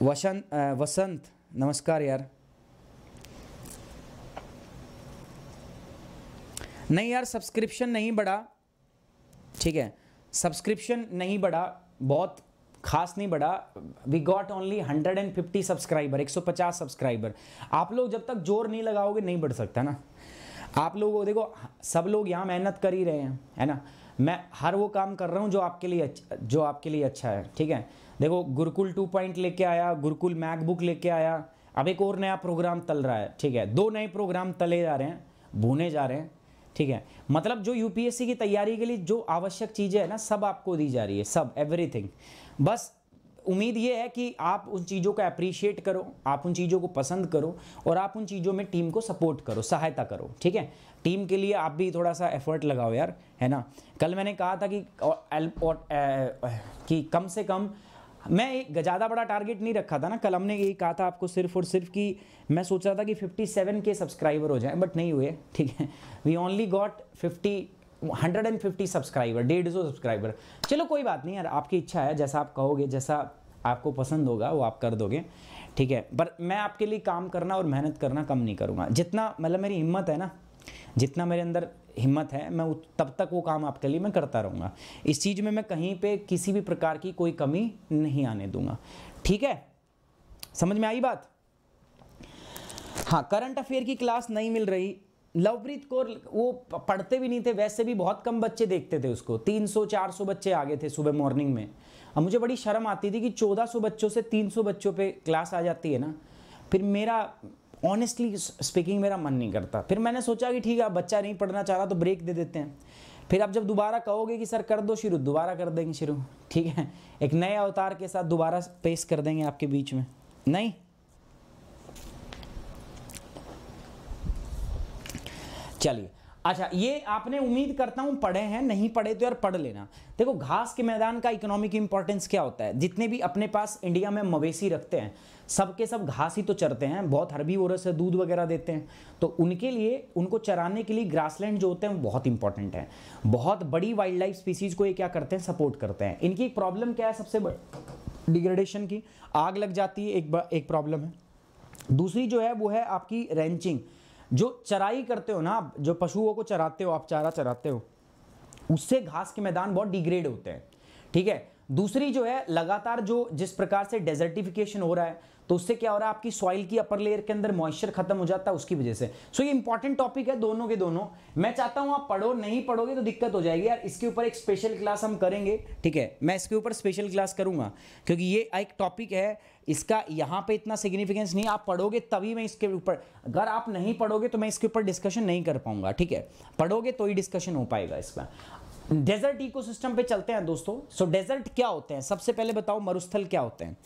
Speaker 1: वसंत वसंत नमस्कार यार नहीं यार सब्सक्रिप्शन नहीं बढ़ा ठीक है सब्सक्रिप्शन नहीं बढ़ा बहुत खास नहीं बढ़ा we got only 150 subscriber 150 subscriber आप लोग जब तक जोर नहीं लगाओगे नहीं बढ़ सकता ना आप लोग देखो सब लोग यहाँ मेहनत कर ही रहे हैं है ना मैं हर वो काम कर रहा हूँ जो आपके लिए जो आपके लिए अच्छा है ठीक है देखो गुरुकुल टू पॉइंट लेके आया गुरुकुल मैकबुक लेके आया अब एक और नया प्रोग्राम तल रहा है ठीक है दो नए प्रोग्राम तले जा रहे हैं भुने जा रहे हैं ठीक है मतलब जो यूपीएससी की तैयारी के लिए जो आवश्यक चीज़ें हैं ना सब आपको दी जा रही है सब एवरीथिंग बस उम्मीद ये है कि आप उन चीज़ों को अप्रिशिएट करो आप उन चीज़ों को पसंद करो और आप उन चीज़ों में टीम को सपोर्ट करो सहायता करो ठीक है टीम के लिए आप भी थोड़ा सा एफर्ट लगाओ यार है ना कल मैंने कहा था कि और, और, आ, कि कम से कम मैं एक ज़्यादा बड़ा टारगेट नहीं रखा था ना कल हमने यही कहा था आपको सिर्फ और सिर्फ कि मैं सोच रहा था कि 57 के सब्सक्राइबर हो जाए बट नहीं हुए ठीक है वी ओनली गॉट 50 150 सब्सक्राइबर डेढ़ सौ सब्सक्राइबर चलो कोई बात नहीं यार आपकी इच्छा है जैसा आप कहोगे जैसा आपको पसंद होगा वो आप कर दोगे ठीक है पर मैं आपके लिए काम करना और मेहनत करना कम नहीं करूँगा जितना मतलब मेरी हिम्मत है ना जितना मेरे अंदर हिम्मत है मैं तब तक वो काम आपके लिए मैं करता रहूँगा इस चीज़ में मैं कहीं पे किसी भी प्रकार की कोई कमी नहीं आने दूंगा ठीक है समझ में आई बात हाँ करंट अफेयर की क्लास नहीं मिल रही लवप्रीत कौर वो पढ़ते भी नहीं थे वैसे भी बहुत कम बच्चे देखते थे उसको 300 400 बच्चे आ गए थे सुबह मॉर्निंग में अब मुझे बड़ी शर्म आती थी कि 1400 बच्चों से 300 बच्चों पे क्लास आ जाती है ना फिर मेरा ऑनेस्टली स्पीकिंग मेरा मन नहीं करता फिर मैंने सोचा कि ठीक है बच्चा नहीं पढ़ना चाह रहा तो ब्रेक दे देते हैं फिर आप जब दोबारा कहोगे कि सर कर दो शुरू दोबारा कर देंगे शुरू ठीक है एक नए अवतार के साथ दोबारा पेश कर देंगे आपके बीच में नहीं चलिए अच्छा ये आपने उम्मीद करता हूँ पढ़े हैं नहीं पढ़े तो यार पढ़ लेना देखो घास के मैदान का इकोनॉमिक इंपॉर्टेंस क्या होता है जितने भी अपने पास इंडिया में मवेशी रखते हैं सब के सब घास ही तो चरते हैं बहुत हरबी ओरस दूध वगैरह देते हैं तो उनके लिए उनको चराने के लिए ग्रासलैंड जो होते हैं बहुत इंपॉर्टेंट है बहुत बड़ी वाइल्ड लाइफ स्पीसीज़ को ये क्या करते हैं सपोर्ट करते हैं इनकी एक प्रॉब्लम क्या है सबसे डिग्रेडेशन की आग लग जाती है एक एक प्रॉब्लम है दूसरी जो है वो है आपकी रेंचिंग जो चराई करते हो ना आप जो पशुओं को चराते हो आप चारा चराते हो उससे घास के मैदान बहुत डिग्रेड होते हैं ठीक है दूसरी जो है लगातार जो जिस प्रकार से डेजर्टिफिकेशन हो रहा है तो उससे क्या हो रहा है आपकी सॉइल की अपर लेयर के अंदर मॉइस्चर खत्म हो जाता है उसकी वजह से सो so, ये इंपॉर्टेंट टॉपिक है दोनों के दोनों मैं चाहता हूं आप पढ़ो नहीं पढ़ोगे तो दिक्कत हो जाएगी यार इसके ऊपर एक स्पेशल क्लास हम करेंगे ठीक है मैं इसके ऊपर स्पेशल क्लास करूंगा क्योंकि ये एक टॉपिक है इसका यहां पर इतना सिग्निफिकेंस नहीं आप पढ़ोगे तभी मैं इसके ऊपर अगर आप नहीं पढ़ोगे तो मैं इसके ऊपर डिस्कशन नहीं कर पाऊंगा ठीक है पढ़ोगे तो ही डिस्कशन हो पाएगा इसका डेजर्ट इकोसिस्टम पे चलते हैं दोस्तों सो so, डेजर्ट क्या होते हैं सबसे पहले बताओ मरुस्थल क्या होते हैं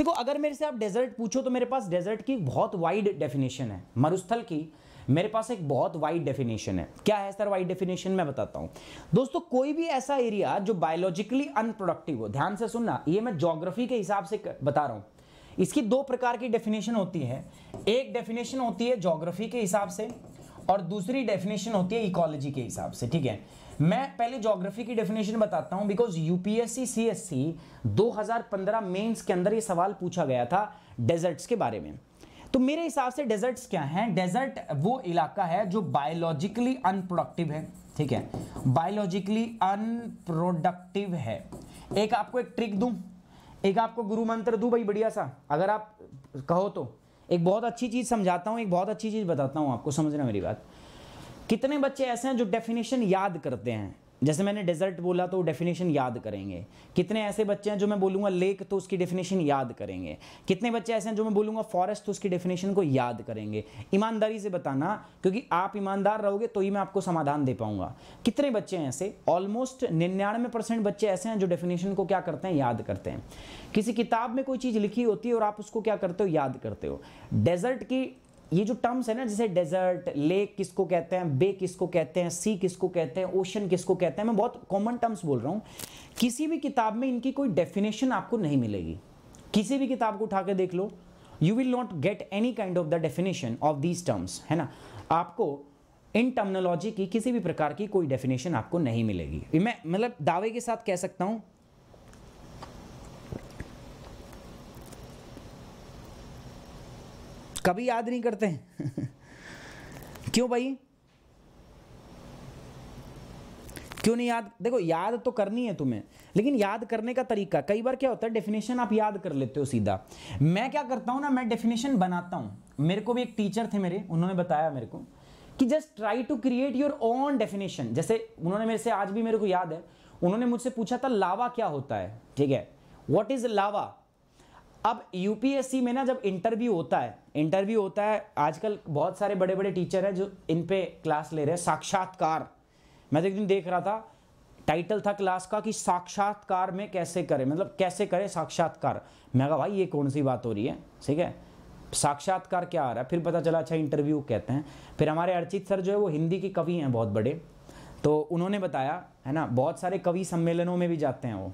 Speaker 1: देखो अगर मेरे से आप डेजर्ट पूछो तो मेरे पास डेजर्ट की बहुत वाइड डेफिनेशन है मरुस्थल की मेरे पास एक बहुत वाइड डेफिनेशन है क्या है सर वाइड डेफिनेशन मैं बताता हूं दोस्तों कोई भी ऐसा एरिया जो बायोलॉजिकली अनप्रोडक्टिव हो ध्यान से सुनना ये मैं ज्योग्राफी के हिसाब से बता रहा हूं इसकी दो प्रकार की डेफिनेशन होती है एक डेफिनेशन होती है ज्योग्राफी के हिसाब से और दूसरी डेफिनेशन होती है इकोलॉजी के हिसाब से ठीक है मैं पहले ज्योग्राफी की डेफिनेशन बताता हूं बिकॉज यूपीएससी सीएससी 2015 मेंस के अंदर ये सवाल पूछा गया था डेजर्ट्स के बारे में तो मेरे हिसाब से डेजर्ट्स क्या हैं डेजर्ट वो इलाका है जो बायोलॉजिकली अनप्रोडक्टिव है ठीक है बायोलॉजिकली अनप्रोडक्टिव है एक आपको एक ट्रिक दूं एक आपको गुरु मंत्र दूं भाई बढ़िया सा अगर आप कहो तो एक बहुत अच्छी चीज़ समझाता हूँ एक बहुत अच्छी चीज़ बताता हूँ आपको समझना मेरी बात कितने बच्चे ऐसे हैं जो डेफिनेशन याद करते हैं जैसे मैंने डेजर्ट बोला तो डेफिनेशन याद करेंगे कितने ऐसे बच्चे हैं जो मैं बोलूँगा लेक तो उसकी डेफिनेशन याद करेंगे कितने बच्चे ऐसे हैं जो मैं बोलूँगा फॉरेस्ट तो उसकी डेफिनेशन को याद करेंगे ईमानदारी से बताना क्योंकि आप ईमानदार रहोगे तो ही मैं आपको समाधान दे पाऊंगा कितने बच्चे हैं ऐसे ऑलमोस्ट निन्यानवे परसेंट बच्चे ऐसे हैं जो डेफिनेशन को क्या करते हैं याद करते हैं किसी किताब में कोई चीज़ लिखी होती है और आप उसको क्या करते हो याद करते हो डेजर्ट की ये जो टर्म्स है ना जैसे डेजर्ट लेक किसको कहते हैं बे किसको कहते हैं सी किसको कहते हैं ओशन किसको कहते हैं मैं बहुत कॉमन टर्म्स बोल रहा हूँ किसी भी किताब में इनकी कोई डेफिनेशन आपको नहीं मिलेगी किसी भी किताब को उठा के देख लो you will not get any kind of the definition of these terms है ना आपको इन टर्मनोलॉजी की किसी भी प्रकार की कोई डेफिनेशन आपको नहीं मिलेगी मैं मतलब दावे के साथ कह सकता हूँ कभी याद नहीं करते [LAUGHS] क्यों भाई क्यों नहीं याद देखो याद तो करनी है तुम्हें लेकिन याद करने का तरीका कई बार क्या होता है डेफिनेशन आप याद कर लेते हो सीधा मैं क्या करता हूं ना मैं डेफिनेशन बनाता हूं मेरे को भी एक टीचर थे मेरे उन्होंने बताया मेरे को कि just try to create your own definition जैसे उन्होंने मेरे से आज भी मेरे को याद है उन्होंने मुझसे पूछा था लावा क्या होता है ठीक है वॉट इज लावा अब यूपीएससी में ना जब इंटरव्यू होता है इंटरव्यू होता है आजकल बहुत सारे बड़े बड़े टीचर हैं जो इन पे क्लास ले रहे हैं साक्षात्कार मैं तो एक दिन देख रहा था टाइटल था क्लास का कि साक्षात्कार में कैसे करें मतलब कैसे करें साक्षात्कार मैं कहा भाई ये कौन सी बात हो रही है ठीक है साक्षात्कार क्या आ रहा है फिर पता चला अच्छा इंटरव्यू कहते हैं फिर हमारे अर्चित सर जो है वो हिंदी के कवि हैं बहुत बड़े तो उन्होंने बताया है ना बहुत सारे कवि सम्मेलनों में भी जाते हैं वो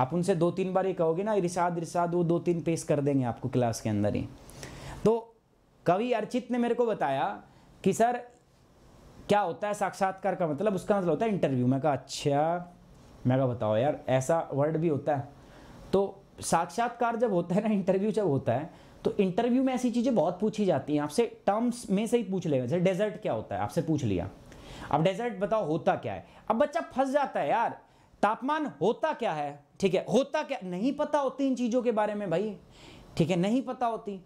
Speaker 1: आप उनसे दो तीन बार ये कहोगे ना इरशाद इरशाद वो दो तीन पेश कर देंगे आपको क्लास के अंदर ही तो कवि अर्चित ने मेरे को बताया कि सर क्या होता है साक्षात्कार का मतलब उसका मतलब होता है इंटरव्यू मैं कहा अच्छा मैं कहा बताओ यार ऐसा वर्ड भी होता है तो साक्षात्कार जब होता है ना इंटरव्यू जब होता है तो इंटरव्यू में ऐसी चीज़ें बहुत पूछी जाती हैं आपसे टर्म्स में से ही पूछ लेगा जैसे डेजर्ट क्या होता है आपसे पूछ लिया अब डेजर्ट बताओ होता क्या है अब बच्चा फंस जाता है यार तापमान होता क्या है ठीक है होता क्या नहीं पता होती इन चीज़ों के बारे में भाई ठीक है नहीं पता होती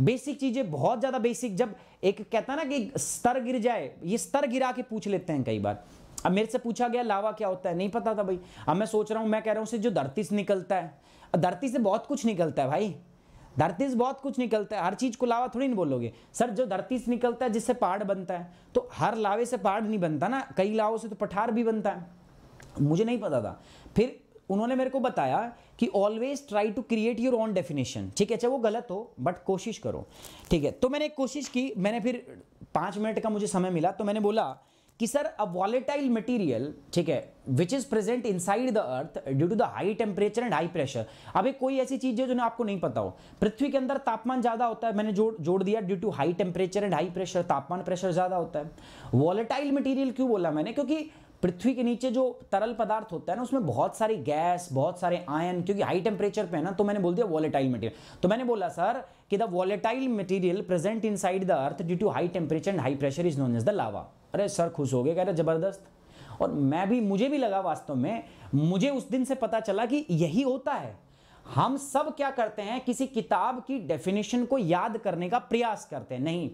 Speaker 1: बेसिक चीज़ें बहुत ज़्यादा बेसिक जब एक कहता है ना कि स्तर गिर जाए ये स्तर गिरा के पूछ लेते हैं कई बार अब मेरे से पूछा गया लावा क्या होता है नहीं पता था भाई अब मैं सोच रहा हूँ मैं कह रहा हूँ से जो धरती से निकलता है धरती से बहुत कुछ निकलता है भाई धरती से बहुत कुछ निकलता है हर चीज़ को लावा थोड़ी नहीं बोलोगे सर जो धरती से निकलता है जिससे पहाड़ बनता है तो हर लावे से पहाड़ नहीं बनता ना कई लावों से तो पठार भी बनता है मुझे नहीं पता था फिर उन्होंने मेरे को बताया कि always try to create your own definition ठीक है चाहे वो गलत हो बट कोशिश करो ठीक है तो मैंने कोशिश की मैंने फिर पाँच मिनट का मुझे समय मिला तो मैंने बोला कि सर अ वॉलेटाइल मटेरियल ठीक है which is present inside the earth due to the high temperature and high pressure अभी कोई ऐसी चीज है जो आपको नहीं पता हो पृथ्वी के अंदर तापमान ज्यादा होता है मैंने जोड़ जोड़ दिया due to high temperature and high pressure तापमान प्रेशर ज्यादा होता है वॉलेटाइल मटीरियल क्यों बोला मैंने क्योंकि पृथ्वी के नीचे जो तरल पदार्थ होता है ना उसमें बहुत सारी गैस बहुत सारे आयन क्योंकि हाई टेम्परेचर पे है ना तो मैंने बोल दिया वॉलेटाइल मटेरियल तो मैंने बोला सर कि the volatile material present inside the earth due to high temperature and high pressure is known as the lava अरे सर खुश हो गए कह रहे जबरदस्त और मैं भी मुझे भी लगा वास्तव में मुझे उस दिन से पता चला कि यही होता है हम सब क्या करते हैं किसी किताब की डेफिनेशन को याद करने का प्रयास करते हैं नहीं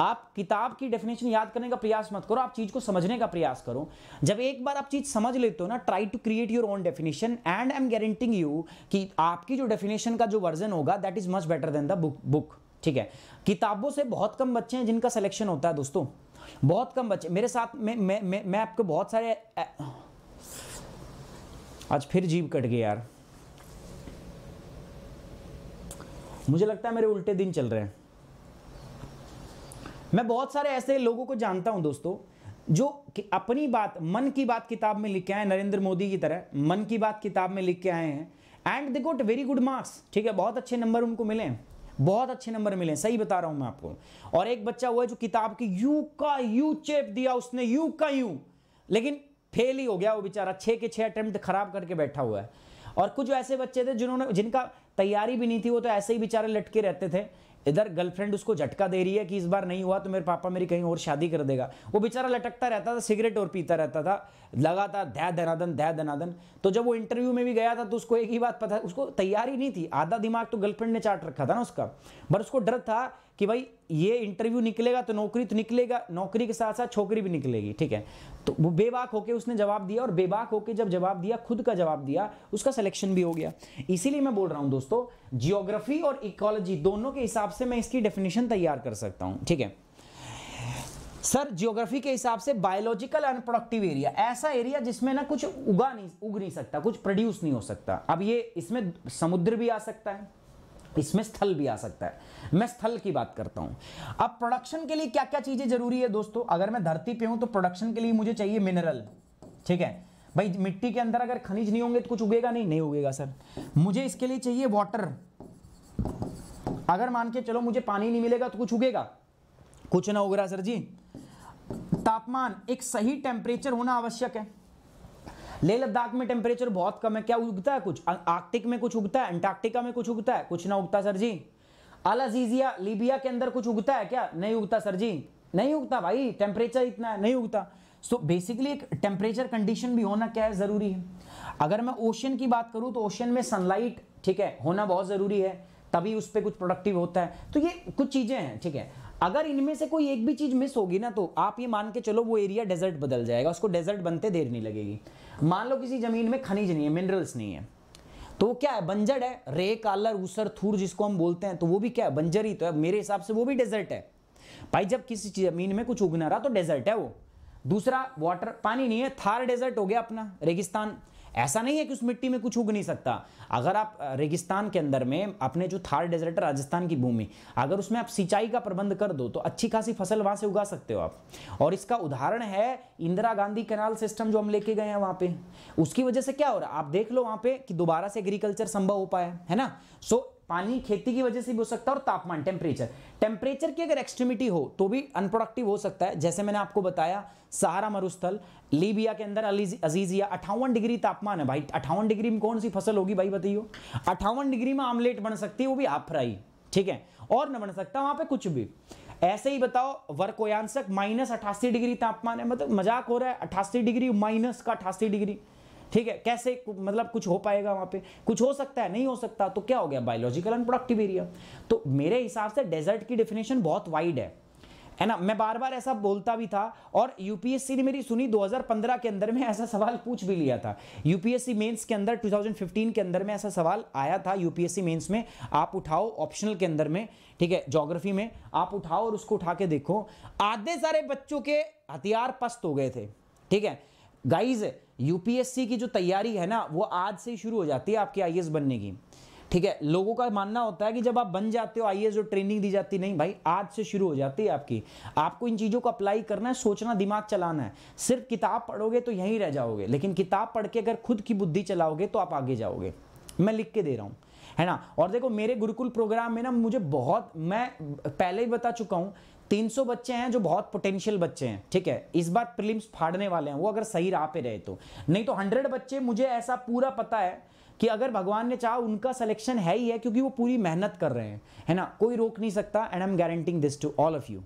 Speaker 1: आप किताब की डेफिनेशन याद करने का प्रयास मत करो आप चीज को समझने का प्रयास करो जब एक बार आप चीज समझ लेते हो ना try to create your own definition and I am guaranteeing you कि आपकी जो डेफिनेशन का जो वर्जन होगा that is much better than the book book ठीक है किताबों से बहुत कम बच्चे हैं जिनका सिलेक्शन होता है दोस्तों बहुत कम बच्चे मेरे साथ में मैं मैं, मैं आपको बहुत सारे आज फिर जीव कट गए यार मुझे लगता है मेरे उल्टे दिन चल रहे हैं मैं बहुत सारे ऐसे लोगों को जानता हूं दोस्तों जो कि अपनी बात मन की बात किताब में लिख के आए नरेंद्र मोदी की तरह मन की बात किताब में लिख के आए हैं and they got very good marks ठीक है बहुत अच्छे नंबर उनको मिले हैं बहुत अच्छे नंबर मिले सही बता रहा हूं मैं आपको और एक बच्चा हुआ जो किताब की यू का यू चेप दिया उसने यू का यू लेकिन फेल ही हो गया वो बेचारा छः के छः अटैम्प्ट खराब करके बैठा हुआ है और कुछ ऐसे बच्चे थे जिन्होंने जिनका तैयारी भी नहीं थी वो तो ऐसे ही बेचारे लटके रहते थे इधर गर्लफ्रेंड उसको झटका दे रही है कि इस बार नहीं हुआ तो मेरे पापा मेरी कहीं और शादी कर देगा वो बेचारा लटकता रहता था सिगरेट और पीता रहता था लगातार ध्या धनादन ध्या धनादन तो जब वो इंटरव्यू में भी गया था तो उसको एक ही बात पता उसको तैयारी नहीं थी आधा दिमाग तो गर्लफ्रेंड ने चाट रखा था ना उसका पर उसको डर था कि भाई ये इंटरव्यू निकलेगा तो नौकरी तो निकलेगा नौकरी के साथ साथ छोकरी भी निकलेगी ठीक है तो वो बेबाक होके उसने जवाब दिया और बेबाक होके जब जवाब दिया खुद का जवाब दिया उसका सिलेक्शन भी हो गया इसीलिए मैं बोल रहा हूं दोस्तों जियोग्राफी और इकोलॉजी दोनों के हिसाब से मैं इसकी डेफिनेशन तैयार कर सकता हूं ठीक है सर जियोग्राफी के हिसाब से बायोलॉजिकल अनप्रोडक्टिव एरिया ऐसा एरिया जिसमें ना कुछ उगा नहीं उग नहीं सकता कुछ प्रोड्यूस नहीं हो सकता अब ये इसमें समुद्र भी आ सकता है इसमें स्थल भी आ सकता है मैं स्थल की बात करता हूं अब प्रोडक्शन के लिए क्या क्या चीजें जरूरी है दोस्तों अगर मैं धरती पे हूं तो प्रोडक्शन के लिए मुझे चाहिए मिनरल ठीक है भाई मिट्टी के अंदर अगर खनिज नहीं होंगे तो कुछ उगेगा नहीं नहीं उगेगा सर मुझे इसके लिए चाहिए वाटर अगर मान के चलो मुझे पानी नहीं मिलेगा तो कुछ उगेगा कुछ ना उगरा सर जी तापमान एक सही टेम्परेचर होना आवश्यक है लेह लद्दाख में टेम्परेचर बहुत कम है क्या उगता है कुछ अं- आर्कटिक में कुछ उगता है अंटार्कटिका में कुछ उगता है कुछ ना उगता sir ji Al Aziziya Libya के अंदर कुछ उगता है क्या नहीं उगता सर जी नहीं उगता भाई टेम्परेचर इतना है नहीं उगता सो so, बेसिकली एक टेम्परेचर कंडीशन भी होना क्या है ज़रूरी है अगर मैं ओशन की बात करूं तो ओशन में सनलाइट ठीक है होना बहुत ज़रूरी है तभी उस पर कुछ प्रोडक्टिव होता है तो ये कुछ चीज़ें हैं ठीक है अगर इनमें से कोई एक भी चीज़ मिस होगी ना तो आप ये मान के चलो वो एरिया डेजर्ट बदल जाएगा उसको डेजर्ट बनते देर नहीं लगेगी मान लो किसी ज़मीन में खनिज नहीं है मिनरल्स नहीं है तो वो क्या है बंजर है रे कालर उसर थूर जिसको हम बोलते हैं तो वो भी क्या है बंजर ही तो है मेरे हिसाब से वो भी डेजर्ट है भाई जब किसी ज़मीन में कुछ उगना रहा तो डेजर्ट है वो दूसरा वाटर पानी नहीं है थार डेजर्ट हो गया अपना रेगिस्तान ऐसा नहीं है कि उस मिट्टी में कुछ उग नहीं सकता अगर आप रेगिस्तान के अंदर में अपने जो थार डेजर्ट राजस्थान की भूमि अगर उसमें आप सिंचाई का प्रबंध कर दो तो अच्छी खासी फसल वहां से उगा सकते हो आप और इसका उदाहरण है इंदिरा गांधी कैनाल सिस्टम जो हम लेके गए हैं वहां पे उसकी वजह से क्या हो रहा है आप देख लो वहां पे कि दोबारा से एग्रीकल्चर संभव हो पाया है ना सो पानी खेती की वजह से भी हो सकता है और तापमान टेम्परेचर टेम्परेचर की अगर एक्सट्रीमिटी हो तो भी अनप्रोडक्टिव हो सकता है जैसे मैंने आपको बताया सहारा मरुस्थल लीबिया के अंदर अजीजिया अठावन डिग्री तापमान है भाई अट्ठावन डिग्री में कौन सी फसल होगी भाई बताइयो अठावन डिग्री में आमलेट बन सकती है वो भी आप फ्राई ठीक है और न बन सकता वहां पर कुछ भी ऐसे ही बताओ वर्कोयांशक माइनस अठासी डिग्री तापमान है मतलब मजाक हो रहा है अठासी डिग्री माइनस का अठासी डिग्री ठीक है कैसे मतलब कुछ हो पाएगा वहां पे कुछ हो सकता है नहीं हो सकता तो क्या हो गया बायोलॉजिकल अनप्रोडक्टिव प्रोडक्टिव एरिया तो मेरे हिसाब से डेजर्ट की डेफिनेशन बहुत वाइड है है ना मैं बार बार ऐसा बोलता भी था और यूपीएससी ने मेरी सुनी 2015 के अंदर में ऐसा सवाल पूछ भी लिया था यूपीएससी मेंस के अंदर 2015 के अंदर में ऐसा सवाल आया था यूपीएससी मेंस में आप उठाओ ऑप्शनल के अंदर में ठीक है जोग्राफी में आप उठाओ और उसको उठा के देखो आधे सारे बच्चों के हथियार पस्त हो गए थे ठीक है गाइज यूपीएससी की जो तैयारी है ना वो आज से ही शुरू हो जाती है आपके आई बनने की ठीक है लोगों का मानना होता है कि जब आप बन जाते हो आई जो ट्रेनिंग दी जाती नहीं भाई आज से शुरू हो जाती है आपकी आपको इन चीज़ों को अप्लाई करना है सोचना दिमाग चलाना है सिर्फ किताब पढ़ोगे तो यहीं रह जाओगे लेकिन किताब पढ़ के अगर खुद की बुद्धि चलाओगे तो आप आगे जाओगे मैं लिख के दे रहा हूँ है ना और देखो मेरे गुरुकुल प्रोग्राम में ना मुझे बहुत मैं पहले ही बता चुका हूँ 300 बच्चे हैं जो बहुत पोटेंशियल बच्चे हैं ठीक है इस बार प्रिलिम्स फाड़ने वाले हैं वो अगर सही राह पे रहे तो नहीं तो 100 बच्चे मुझे ऐसा पूरा पता है कि अगर भगवान ने चाहा उनका सिलेक्शन है ही है क्योंकि वो पूरी मेहनत कर रहे हैं है ना कोई रोक नहीं सकता and I am guaranteeing this to all of you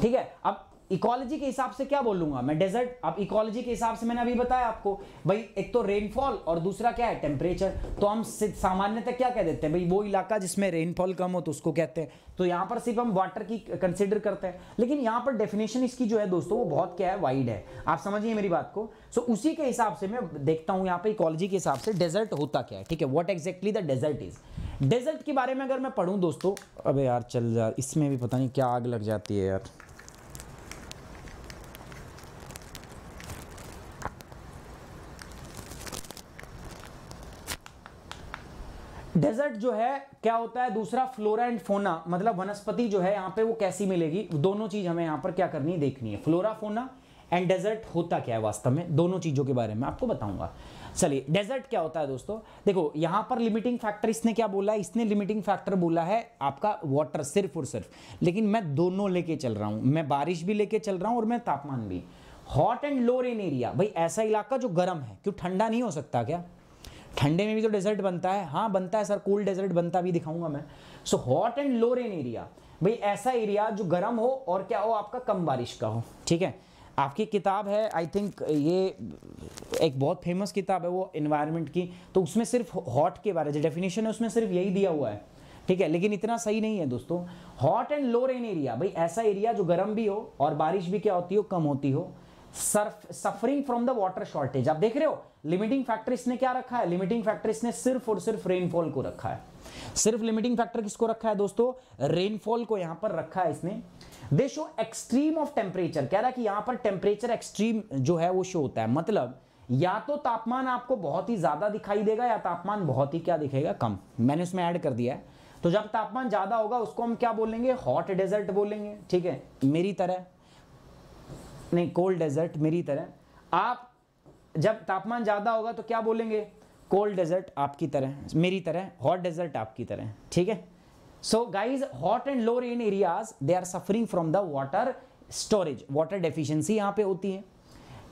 Speaker 1: ठीक है अब इकोलॉजी के हिसाब से क्या बोलूंगा मैं डेजर्ट अब इकोलॉजी के हिसाब से मैंने अभी बताया आपको भाई एक तो रेनफॉल और दूसरा क्या है टेम्परेचर तो हम सामान्यतः क्या कह देते हैं भाई वो इलाका जिसमें रेनफॉल कम हो तो उसको कहते हैं तो यहाँ पर सिर्फ हम वाटर की कंसिडर करते हैं लेकिन यहाँ पर डेफिनेशन इसकी जो है दोस्तों वो बहुत क्या है वाइड है आप समझिए मेरी बात को सो उसी के हिसाब से मैं देखता हूँ यहाँ पर इकोलॉजी के हिसाब से डेजर्ट होता क्या है ठीक है what exactly the desert is desert के बारे में अगर मैं पढ़ूँ दोस्तों अब यार चल जा इसमें भी पता नहीं क्या आग लग जाती है यार डेजर्ट जो है क्या होता है दूसरा फ्लोरा एंड फोना मतलब वनस्पति जो है यहाँ पे वो कैसी मिलेगी दोनों चीज हमें यहाँ पर क्या करनी है देखनी है फ्लोरा फोना एंड डेजर्ट होता क्या है वास्तव में दोनों चीज़ों के बारे में आपको बताऊंगा चलिए डेजर्ट क्या होता है दोस्तों देखो यहाँ पर लिमिटिंग फैक्टर इसने क्या बोला है इसने लिमिटिंग फैक्टर बोला है आपका वाटर सिर्फ और सिर्फ लेकिन मैं दोनों लेके चल रहा हूं मैं बारिश भी लेके चल रहा हूँ और मैं तापमान भी hot and low rain area भाई ऐसा इलाका जो गर्म है क्यों ठंडा नहीं हो सकता क्या ठंडे में भी तो डेजर्ट बनता है हाँ बनता है सर कूल डेजर्ट बनता भी दिखाऊंगा मैं so hot and low rain area भाई ऐसा एरिया जो गर्म हो और क्या हो आपका कम बारिश का हो ठीक है आपकी किताब है आई थिंक ये एक बहुत फेमस किताब है वो इन्वायरमेंट की तो उसमें सिर्फ हॉट के बारे में डेफिनेशन है उसमें सिर्फ यही दिया हुआ है ठीक है लेकिन इतना सही नहीं है दोस्तों hot and low rain area भाई ऐसा एरिया जो गर्म भी हो और बारिश भी क्या होती हो कम होती हो suffering from the water shortage आप देख रहे हो लिमिटिंग फैक्टर इसने क्या रखा है लिमिटिंग फैक्टर इसने सिर्फ और सिर्फ रेनफॉल को रखा है सिर्फ लिमिटिंग फैक्टर किसको रखा है दोस्तों रेनफॉल को यहां पर रखा है इसने they show extreme of temperature कह रहा है कि यहां पर टेम्परेचर एक्सट्रीम जो है वो शो होता है मतलब या तो तापमान आपको बहुत ही ज्यादा दिखाई देगा या तापमान बहुत ही क्या दिखेगा कम मैंने उसमें ऐड कर दिया है तो जब तापमान ज्यादा होगा उसको हम क्या बोलेंगे हॉट डेजर्ट बोलेंगे ठीक है मेरी तरह नहीं कोल्ड डेजर्ट मेरी तरह आप जब तापमान ज़्यादा होगा तो क्या बोलेंगे कोल्ड डेजर्ट आपकी तरह मेरी तरह हॉट डेजर्ट आपकी तरह ठीक है so guys hot and low rain areas they are suffering from the water storage water deficiency यहाँ पे होती है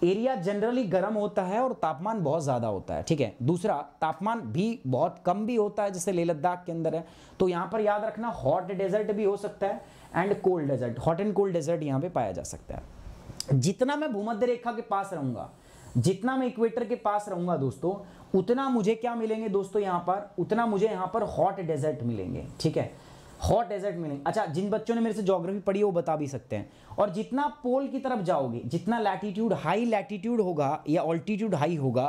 Speaker 1: एरिया जनरली गर्म होता है और तापमान बहुत ज़्यादा होता है ठीक है दूसरा तापमान भी बहुत कम भी होता है जैसे लेह लद्दाख के अंदर है तो यहाँ पर याद रखना हॉट डेजर्ट भी हो सकता है and cold desert hot and cold desert यहाँ पे पाया जा सकता है जितना मैं भूमध्य रेखा के पास रहूंगा जितना मैं इक्वेटर के पास रहूंगा दोस्तों उतना मुझे क्या मिलेंगे दोस्तों यहां पर उतना मुझे यहां पर हॉट डेजर्ट मिलेंगे ठीक है हॉट डेजर्ट मिलेंगे अच्छा जिन बच्चों ने मेरे से जोग्राफी पढ़ी है वो बता भी सकते हैं और जितना पोल की तरफ जाओगे जितना लैटीट्यूड हाई लैटीट्यूड होगा या ऑल्टीट्यूड हाई होगा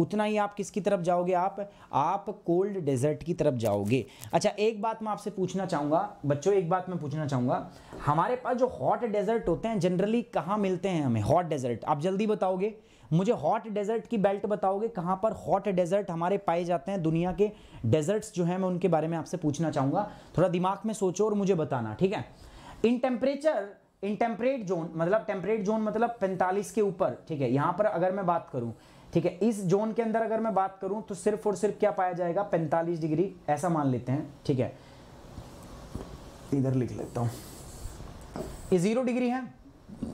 Speaker 1: उतना ही आप किसकी तरफ जाओगे आप आप कोल्ड डेजर्ट की तरफ जाओगे अच्छा एक बात मैं आपसे पूछना चाहूंगा बच्चों एक बात मैं पूछना चाहूंगा हमारे पास जो हॉट डेजर्ट होते हैं जनरली कहाँ मिलते हैं हमें हॉट डेजर्ट आप जल्दी बताओगे मुझे हॉट डेजर्ट की बेल्ट बताओगे कहाँ पर हॉट डेजर्ट हमारे पाए जाते हैं दुनिया के डेजर्ट्स जो हैं मैं उनके बारे में आपसे पूछना चाहूंगा थोड़ा दिमाग में सोचो और मुझे बताना ठीक है in temperature in temperate zone मतलब टेम्परेट जोन मतलब 45 के ऊपर ठीक है यहां पर अगर मैं बात करूं ठीक है इस जोन के अंदर अगर मैं बात करूं तो सिर्फ और सिर्फ क्या पाया जाएगा पैंतालीस डिग्री ऐसा मान लेते हैं ठीक है इधर लिख लेता हूं ये ज़ीरो डिग्री है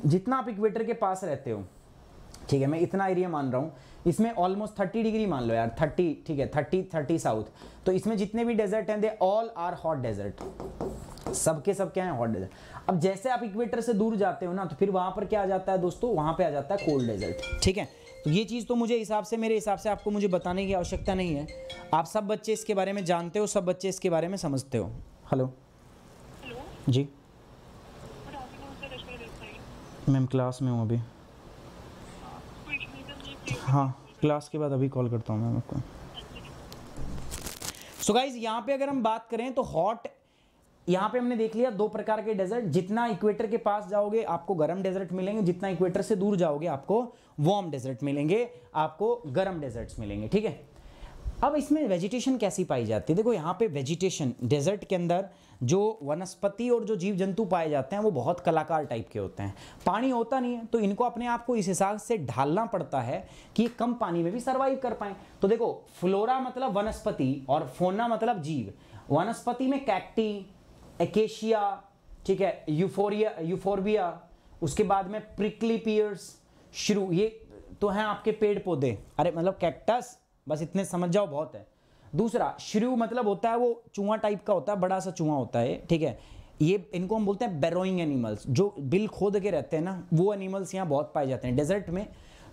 Speaker 1: जितना आप इक्वेटर के पास रहते हो ठीक है मैं इतना एरिया मान रहा हूं इसमें ऑलमोस्ट थर्टी डिग्री मान लो यार थर्टी ठीक है थर्टी थर्टी साउथ तो इसमें जितने भी डेजर्ट हैं they all are hot desert सबके सब क्या है हॉट डेजर्ट अब जैसे आप इक्वेटर से दूर जाते हो ना तो फिर वहां पर क्या आ जाता है दोस्तों वहां पर आ जाता है कोल्ड डेजर्ट ठीक है तो ये चीज़ तो मुझे हिसाब से मेरे हिसाब से आपको मुझे बताने की आवश्यकता नहीं है आप सब बच्चे इसके बारे में जानते हो सब बच्चे इसके बारे में समझते हो हेलो जी मैम क्लास में हूँ अभी हाँ क्लास के बाद अभी कॉल करता हूँ मैम आपको सो अच्छा। गाइज यहाँ पे अगर हम बात करें तो हॉट यहाँ पे हमने देख लिया दो प्रकार के डेजर्ट जितना इक्वेटर के पास जाओगे आपको गर्म डेजर्ट मिलेंगे जितना इक्वेटर से दूर जाओगे आपको वार्म डेजर्ट मिलेंगे आपको गर्म डेजर्ट्स मिलेंगे ठीक है अब इसमें वेजिटेशन कैसी पाई जाती है देखो यहाँ पे वेजिटेशन डेजर्ट के अंदर जो वनस्पति और जो जीव जंतु पाए जाते हैं वो बहुत कलाकार टाइप के होते हैं पानी होता नहीं है तो इनको अपने आप को इस हिसाब से ढालना पड़ता है कि कम पानी में भी सर्वाइव कर पाए तो देखो फ्लोरा मतलब वनस्पति और फोना मतलब जीव वनस्पति में कैक्टी एकेशिया ठीक है यूफोरिया यूफोरबिया उसके बाद में प्रिकली पियर्स शुरू ये तो हैं आपके पेड़ पौधे अरे मतलब कैक्टस बस इतने समझ जाओ बहुत है दूसरा श्रू मतलब होता है वो चूहा टाइप का होता है बड़ा सा चूहा होता है ठीक है ये इनको हम बोलते हैं बेरोइंग एनिमल्स जो बिल खोद के रहते हैं ना वो एनिमल्स यहाँ बहुत पाए जाते हैं डेजर्ट में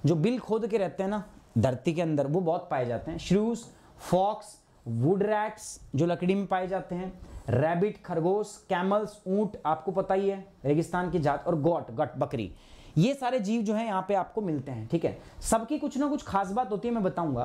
Speaker 1: जो बिल खोद के रहते हैं ना धरती के अंदर वो बहुत पाए जाते हैं श्रूस फॉक्स वुड रैट्स जो लकड़ी में पाए जाते हैं रैबिट खरगोश कैमल्स ऊंट आपको पता ही है रेगिस्तान की जात और गोट गट बकरी ये सारे जीव जो है यहाँ पे आपको मिलते हैं ठीक है सबकी कुछ ना कुछ खास बात होती है मैं बताऊंगा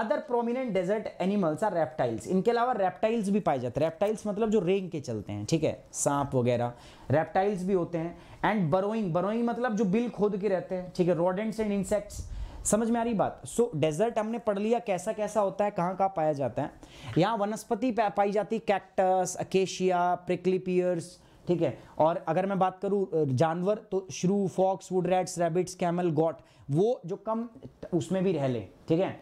Speaker 1: other prominent desert animals are reptiles इनके अलावा रेप्टाइल्स भी पाए जाते हैं रेप्टाइल्स मतलब जो रेंग के चलते हैं ठीक है सांप वगैरह रेप्टाइल्स भी होते हैं एंड बरोइंग बरोइंग मतलब जो बिल खोद के रहते हैं ठीक है रोडेंट्स एंड इंसेक्ट्स समझ में आ रही बात सो डेजर्ट हमने पढ़ लिया कैसा कैसा होता है कहाँ कहाँ पाया जाता है यहाँ वनस्पति पाई जाती है कैक्टस अकेशिया प्रिकलीपियर्स ठीक है और अगर मैं बात करूँ जानवर तो shrew fox wood rats rabbits camel goat वो जो कम उसमें भी रह ले ठीक है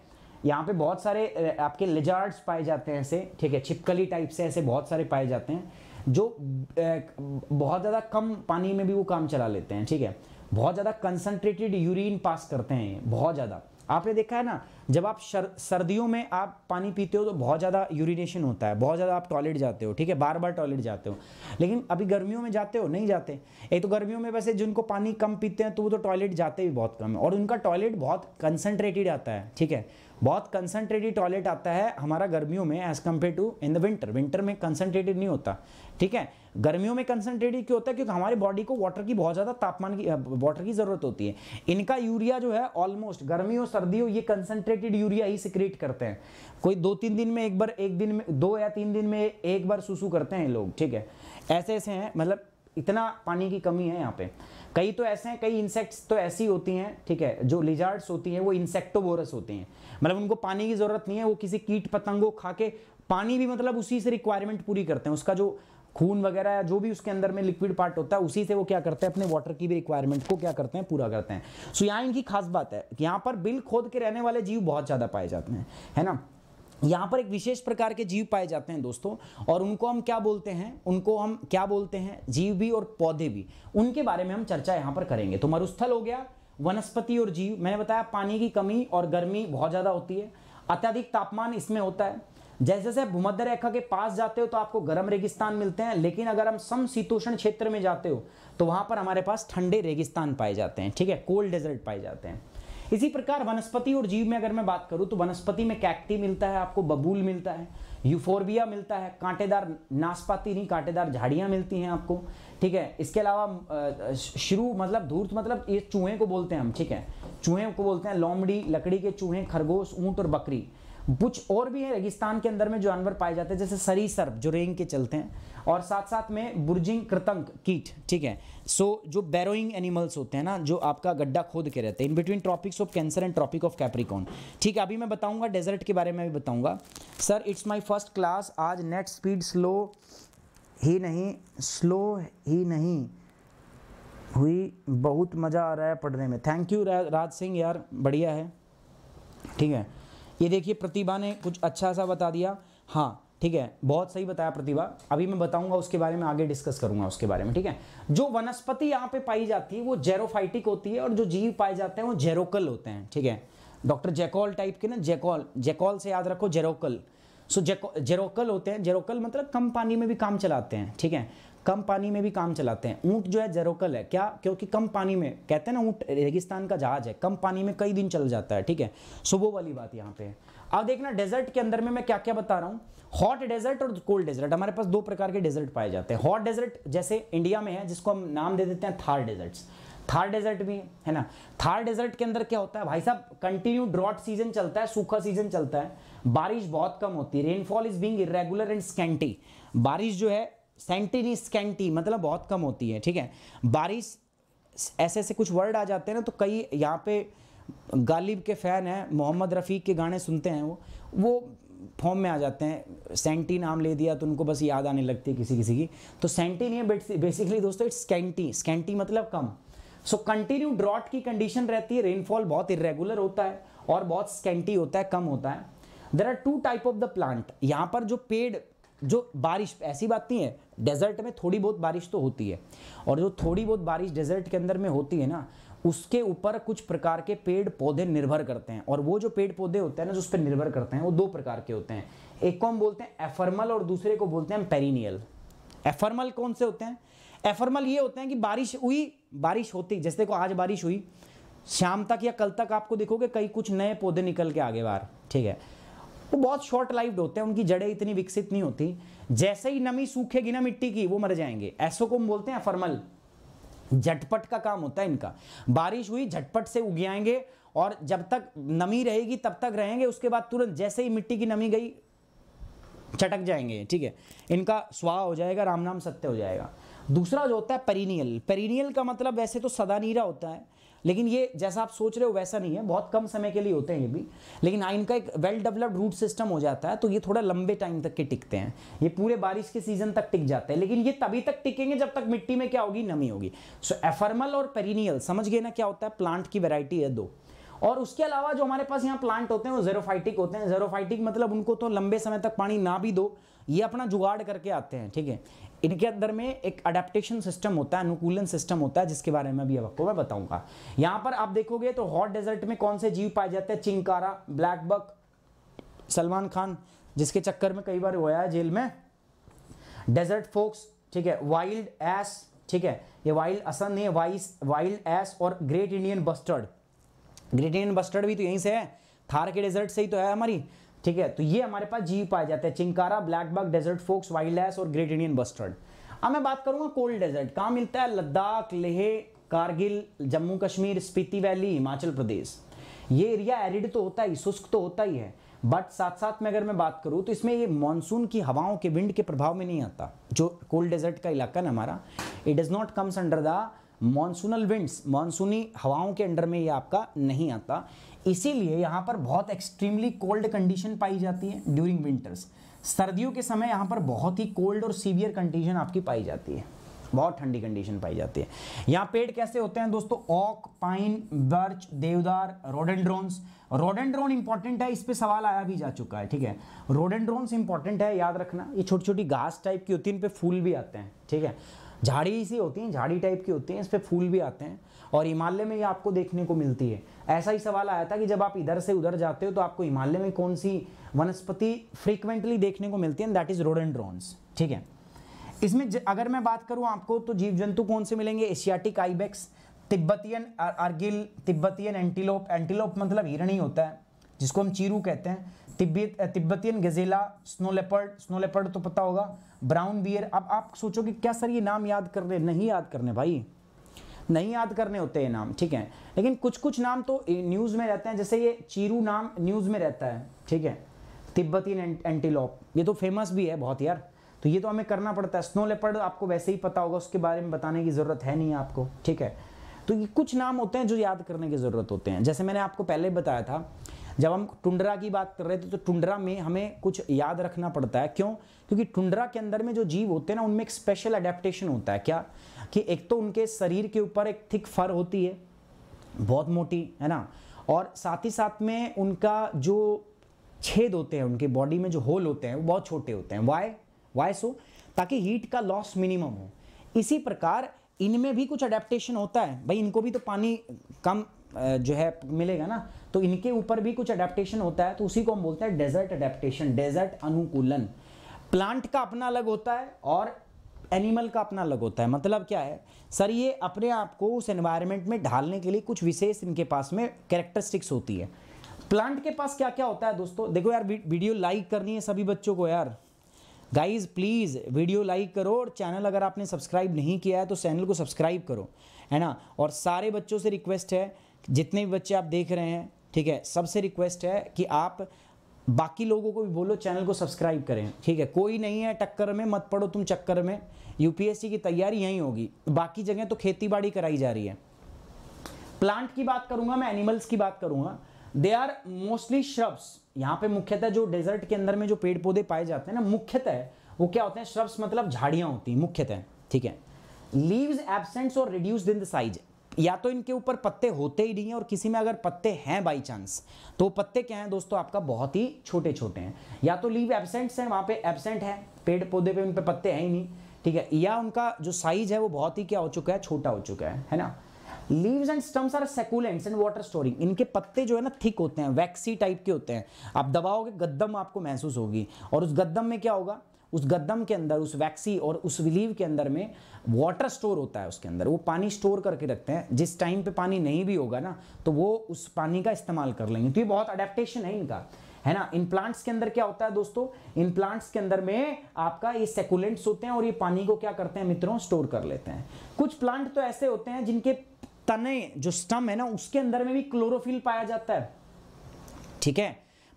Speaker 1: यहाँ पे बहुत सारे आपके लिजार्ड्स पाए जाते हैं ऐसे ठीक है छिपकली टाइप से ऐसे बहुत सारे पाए जाते हैं जो बहुत ज़्यादा कम पानी में भी वो काम चला लेते हैं ठीक है बहुत ज़्यादा कंसनट्रेटेड यूरिन पास करते हैं बहुत ज़्यादा आपने देखा है ना जब आप शर, सर्दियों में आप पानी पीते हो तो बहुत ज़्यादा यूरिनेशन होता है बहुत ज़्यादा आप टॉयलेट जाते हो ठीक है बार बार टॉयलेट जाते हो लेकिन अभी गर्मियों में जाते हो नहीं जाते एक तो गर्मियों में वैसे जिनको पानी कम पीते हैं तो वो तो टॉयलेट जाते भी बहुत कम है और उनका टॉयलेट बहुत कंसनट्रेटेड आता है ठीक है बहुत कंसनट्रेटेड टॉयलेट आता है हमारा गर्मियों में as compare to in the winter winter में कंसनट्रेटेड नहीं होता ठीक है गर्मियों में कंसनट्रेटेड क्यों होता है क्योंकि हमारे बॉडी को वाटर की बहुत ज़्यादा तापमान की वाटर की ज़रूरत होती है इनका यूरिया जो है ऑलमोस्ट गर्मियों सर्दियों ये कंसनट्रेटेड यूरिया ही सिक्रिएट करते हैं कोई दो तीन दिन में एक बार एक दिन में दो या तीन दिन में एक बार सुसू करते हैं लोग ठीक है ऐसे ऐसे हैं मतलब इतना पानी की कमी है यहाँ पे कई तो ऐसे हैं कई इंसेक्ट्स तो ऐसी होती हैं ठीक है जो लिजार्ड्स होती हैं वो इंसेक्टोबोरस होती हैं मतलब उनको पानी की ज़रूरत नहीं है वो किसी कीट पतंगों खा के पानी भी मतलब उसी से रिक्वायरमेंट पूरी करते हैं उसका जो खून वगैरह या जो भी उसके अंदर में लिक्विड पार्ट होता है उसी से वो क्या करते हैं अपने वाटर की भी रिक्वायरमेंट को क्या करते हैं पूरा करते हैं सो so, यहाँ इनकी खास बात है कि यहाँ पर बिल खोद के रहने वाले जीव बहुत ज़्यादा पाए जाते हैं है ना यहाँ पर एक विशेष प्रकार के जीव पाए जाते हैं दोस्तों और उनको हम क्या बोलते हैं उनको हम क्या बोलते हैं जीव भी और पौधे भी उनके बारे में हम चर्चा यहाँ पर करेंगे तो मरुस्थल हो गया वनस्पति और जीव मैंने बताया पानी की कमी और गर्मी बहुत ज़्यादा होती है अत्यधिक तापमान इसमें होता है जैसे जैसे भूमध्य रेखा के पास जाते हो तो आपको गर्म रेगिस्तान मिलते हैं लेकिन अगर हम समीतोषण क्षेत्र में जाते हो तो वहां पर हमारे पास ठंडे रेगिस्तान पाए जाते हैं ठीक है कोल्ड डेजर्ट पाए जाते हैं इसी प्रकार वनस्पति और जीव में अगर मैं बात करूं तो वनस्पति में कैक्टी मिलता है आपको बबूल मिलता है यूफोरबिया मिलता है कांटेदार नाशपाती नहीं कांटेदार झाड़ियां मिलती हैं आपको ठीक है इसके अलावा शुरू मतलब धूर्त मतलब ये चूहे को बोलते हैं हम ठीक है चूहे को बोलते हैं लोमड़ी लकड़ी के चूहे खरगोश ऊंट और बकरी कुछ और भी है रेगिस्तान के अंदर में जानवर पाए जाते हैं जैसे सरी सर्प जो रेंग के चलते हैं और साथ साथ में बुर्जिंग कृतंक कीट ठीक है सो so, जो बैरोइंग एनिमल्स होते हैं ना जो आपका गड्ढा खोद के रहते हैं in between tropics of Cancer and tropic of Capricorn ठीक है अभी मैं बताऊंगा डेजर्ट के बारे में भी बताऊंगा sir it's my first class आज नेट स्पीड स्लो ही नहीं स्लो ही नहीं हुई बहुत मज़ा आ रहा है पढ़ने में थैंक यू राज सिंह यार बढ़िया है ठीक है ये देखिए प्रतिभा ने कुछ अच्छा सा बता दिया हाँ ठीक है बहुत सही बताया प्रतिभा अभी मैं बताऊंगा उसके बारे में आगे डिस्कस करूंगा उसके बारे में ठीक है जो वनस्पति यहाँ पे पाई जाती है वो जेरोफाइटिक होती है और जो जीव पाए जाते हैं वो जेरोकल होते हैं ठीक है डॉक्टर जेकोल टाइप के ना जेकॉल जेकॉल से याद रखो जेरोकल सो जेरोकल होते हैं जेरोकल मतलब कम पानी में भी काम चलाते हैं ठीक है कम पानी में भी काम चलाते हैं ऊँट जो है जेरोकल है क्या क्योंकि कम पानी में कहते हैं ना ऊँट रेगिस्तान का जहाज है कम पानी में कई दिन चल जाता है ठीक है सो वो वाली बात यहाँ पे अब देखना डेजर्ट के अंदर में मैं क्या क्या बता रहा हूँ हॉट डेजर्ट और कोल्ड डेजर्ट हमारे पास दो प्रकार के डेजर्ट पाए जाते हैं हॉट डेजर्ट जैसे इंडिया में है जिसको हम नाम दे देते हैं थार डेजर्ट थार डेजर्ट भी है ना थार डेजर्ट के अंदर क्या होता है भाई साहब कंटिन्यू ड्रॉट सीजन चलता है सूखा सीजन चलता है बारिश बहुत कम होती है rainfall is being irregular and scanty बारिश जो है सेंटिनी स्कैंटी मतलब बहुत कम होती है ठीक है बारिश ऐसे ऐसे कुछ वर्ड आ जाते हैं ना तो कई यहाँ पे गालिब के फ़ैन हैं मोहम्मद रफ़ीक के गाने सुनते हैं वो वो फॉर्म में आ जाते हैं सेंटी नाम ले दिया तो उनको बस याद आने लगती है किसी किसी की तो सेंटी नहीं है बेसिकली दोस्तों इट्स स्कैंटी स्कैंटी मतलब कम सो कंटिन्यू ड्रॉट की कंडीशन रहती है रेनफॉल बहुत इरेगुलर होता है और बहुत स्कैंटी होता है कम होता है there are two type of the plant यहाँ पर जो पेड़ जो बारिश ऐसी बात नहीं है डेजर्ट में थोड़ी बहुत बारिश तो होती है और जो थोड़ी बहुत बारिश डेजर्ट के अंदर में होती है ना उसके ऊपर कुछ प्रकार के पेड़ पौधे निर्भर करते हैं और वो जो पेड़ पौधे होते हैं ना जो उस पर निर्भर करते हैं वो दो प्रकार के होते हैं एक को हम बोलते हैं एफर्मल और दूसरे को बोलते हैं पेरिनियल एफर्मल कौन से होते हैं एफर्मल ये होते हैं कि बारिश हुई बारिश होती जैसे देखो आज बारिश हुई शाम तक या कल तक आपको देखोगे कई कुछ नए पौधे निकल के आगे बार ठीक है वो बहुत शॉर्ट लाइफ होते हैं उनकी जड़ें इतनी विकसित नहीं होती जैसे ही नमी सूखेगी ना मिट्टी की वो मर जाएंगे ऐसो को हम बोलते हैं फर्मल झटपट का काम होता है इनका बारिश हुई झटपट से उग जाएंगे और जब तक नमी रहेगी तब तक रहेंगे उसके बाद तुरंत जैसे ही मिट्टी की नमी गई चटक जाएंगे ठीक है इनका स्वाह हो जाएगा राम नाम सत्य हो जाएगा दूसरा जो होता है पेरिनियल पेरिनियल का मतलब वैसे तो सदा नीरा होता है लेकिन ये जैसा आप सोच रहे हो वैसा नहीं है बहुत कम समय के लिए होते हैं ये भी लेकिन हाँ इनका एक वेल डेवलप्ड रूट सिस्टम हो जाता है तो ये थोड़ा लंबे टाइम तक के टिकते हैं ये पूरे बारिश के सीजन तक टिक जाते हैं लेकिन ये तभी तक टिकेंगे जब तक मिट्टी में क्या होगी नमी होगी सो so, एफर्मल और पेरिनियल समझ गए ना क्या होता है प्लांट की वेराइटी है दो और उसके अलावा जो हमारे पास यहाँ प्लांट होते हैं वो जेरोफाइटिक होते हैं जेरोफाइटिक मतलब उनको तो लंबे समय तक पानी ना भी दो ये अपना जुगाड़ करके आते हैं ठीक है इनके अंदर में एक अडेप्टेशन सिस्टम होता है अनुकूलन सिस्टम होता है जिसके बारे में भी अब आपको मैं बताऊंगा यहां पर आप देखोगे तो हॉट डेजर्ट में कौन से जीव पाए जाते हैं चिंकारा ब्लैक बक सलमान खान जिसके चक्कर में कई बार होया है जेल में डेजर्ट फोक्स ठीक है वाइल्ड एस ठीक है ये वाइल्ड असन है वाइस वाइल्ड एस और great Indian bustard great Indian bustard भी तो यहीं से है थार के डेजर्ट से ही तो है हमारी ठीक है तो ये हमारे पास जीव पाए जाते हैं chinkara black buck desert fox wild ass और ग्रेट इंडियन बस्टर्ड अब मैं बात करूंगा कोल्ड डेजर्ट कहाँ मिलता है लद्दाख लेह कारगिल जम्मू कश्मीर स्पीति वैली हिमाचल प्रदेश ये एरिया एरिड तो होता ही शुष्क तो होता ही है बट साथ साथ में अगर मैं बात करूँ तो इसमें ये मानसून की हवाओं के विंड के प्रभाव में नहीं आता जो कोल्ड डेजर्ट का इलाका है हमारा it does not comes under the monsoonal winds मानसूनी हवाओं के अंडर में ये आपका नहीं आता इसीलिए यहाँ पर बहुत एक्सट्रीमली कोल्ड कंडीशन पाई जाती है ड्यूरिंग विंटर्स सर्दियों के समय यहाँ पर बहुत ही कोल्ड और सीवियर कंडीशन आपकी पाई जाती है बहुत ठंडी कंडीशन पाई जाती है यहाँ पेड़ कैसे होते हैं दोस्तों ऑक पाइन बर्च देवदार रोडेंड्रोन्स रोडेंड्रोन इंपॉर्टेंट है इस पर सवाल आया भी जा चुका है ठीक है रोडेंड्रोन्स इंपॉर्टेंट है याद रखना ये छोटी छोटी घास टाइप की होती है इन पर फूल भी आते हैं ठीक है झाड़ी सी होती हैं झाड़ी टाइप की होती हैं इस पर फूल भी आते हैं और हिमालय में ये आपको देखने को मिलती है ऐसा ही सवाल आया था कि जब आप इधर से उधर जाते हो तो आपको हिमालय में कौन सी वनस्पति फ्रीक्वेंटली देखने को मिलती है दैट इज एंड ठीक है इसमें अगर मैं बात करूं आपको तो जीव जंतु कौन से मिलेंगे Asiatic ibex Tibetan argali Tibetan antelope antelope मतलब हिरण ही होता है जिसको हम चीरू कहते हैं तिब्बत तिब्बतियन गजेला स्नोलेपर्ड स्नोलेपर्ड तो पता होगा ब्राउन बियर अब आप सोचो कि क्या सर ये नाम याद कर रहे नहीं याद करने भाई नहीं याद करने होते हैं नाम ठीक है लेकिन कुछ कुछ नाम तो न्यूज़ में रहते हैं जैसे ये चीरू नाम न्यूज़ में रहता है ठीक है तिब्बती एंटीलॉप ये तो फेमस भी है बहुत यार तो ये तो हमें करना पड़ता है स्नो लेपर्ड आपको वैसे ही पता होगा उसके बारे में बताने की ज़रूरत है नहीं आपको ठीक है तो ये कुछ नाम होते हैं जो याद करने की ज़रूरत होते हैं जैसे मैंने आपको पहले बताया था जब हम टुंडरा की बात कर रहे थे तो टुंडरा में हमें कुछ याद रखना पड़ता है क्यों क्योंकि टुंडरा के अंदर में जो जीव होते हैं ना उनमें एक स्पेशल अडेप्टेशन होता है क्या कि एक तो उनके शरीर के ऊपर एक थिक फर होती है बहुत मोटी है ना और साथ ही साथ में उनका जो छेद होते हैं उनके बॉडी में जो होल होते हैं वो बहुत छोटे होते हैं वाई वाई सो ताकि हीट का लॉस मिनिमम हो इसी प्रकार इनमें भी कुछ अडेप्टेशन होता है भाई इनको भी तो पानी कम जो है मिलेगा ना तो इनके ऊपर भी कुछ अडेप्टेशन होता है तो उसी को हम बोलते हैं डेजर्ट अडेप्टेशन डेजर्ट अनुकूलन प्लांट का अपना अलग होता है और एनिमल का अपना अलग होता है मतलब क्या है सर ये अपने आप को उस एनवायरमेंट में ढालने के लिए कुछ विशेष इनके पास में कैरेक्टरिस्टिक्स होती है प्लांट के पास क्या क्या होता है दोस्तों देखो यार वीडियो लाइक करनी है सभी बच्चों को यार गाइज प्लीज़ वीडियो लाइक करो और चैनल अगर आपने सब्सक्राइब नहीं किया है तो चैनल को सब्सक्राइब करो है ना और सारे बच्चों से रिक्वेस्ट है जितने भी बच्चे आप देख रहे हैं ठीक है सबसे रिक्वेस्ट है कि आप बाकी लोगों को भी बोलो चैनल को सब्सक्राइब करें ठीक है कोई नहीं है टक्कर में मत पढ़ो तुम चक्कर में यूपीएससी की तैयारी यहीं होगी बाकी जगह तो खेती बाड़ी कराई जा रही है प्लांट की बात करूंगा मैं एनिमल्स की बात करूंगा दे आर मोस्टली श्रब्स यहाँ पे मुख्यतः जो डेजर्ट के अंदर में जो पेड़ पौधे पाए जाते हैं ना मुख्यतः वो क्या होते हैं श्रब्स मतलब झाड़ियाँ होती हैं मुख्यतः ठीक है लीव्स एबसेंट्स और रिड्यूस इन द साइज या तो इनके ऊपर पत्ते होते ही नहीं हैं और किसी में अगर पत्ते हैं बाय चांस तो पत्ते क्या हैं दोस्तों आपका बहुत ही छोटे छोटे हैं या तो लीव एबसेंट्स हैं वहाँ पे एबसेंट है पेड़ पौधे पे उन पर पत्ते हैं ही नहीं ठीक है या उनका जो साइज है वो बहुत ही क्या हो चुका है छोटा हो चुका है है ना leaves and stems are succulents and water storing इनके पत्ते जो है ना थिक होते हैं वैक्सी टाइप के होते हैं आप दबाओगे गद्दम आपको महसूस होगी और उस गद्दम में क्या होगा उस गद्दम के अंदर उस वैक्सी और उस विलीव के अंदर में वाटर स्टोर होता है उसके अंदर वो पानी स्टोर करके रखते हैं जिस टाइम पे पानी नहीं भी होगा ना तो वो उस पानी का इस्तेमाल कर लेंगे तो ये बहुत अडेप्टेशन है इनका है ना इन प्लांट्स के अंदर क्या होता है दोस्तों इन प्लांट्स के अंदर में आपका ये सेकुलेंट्स होते हैं और ये पानी को क्या करते हैं मित्रों स्टोर कर लेते हैं कुछ प्लांट तो ऐसे होते हैं जिनके तने जो स्टम है ना उसके अंदर में भी क्लोरोफिल पाया जाता है ठीक है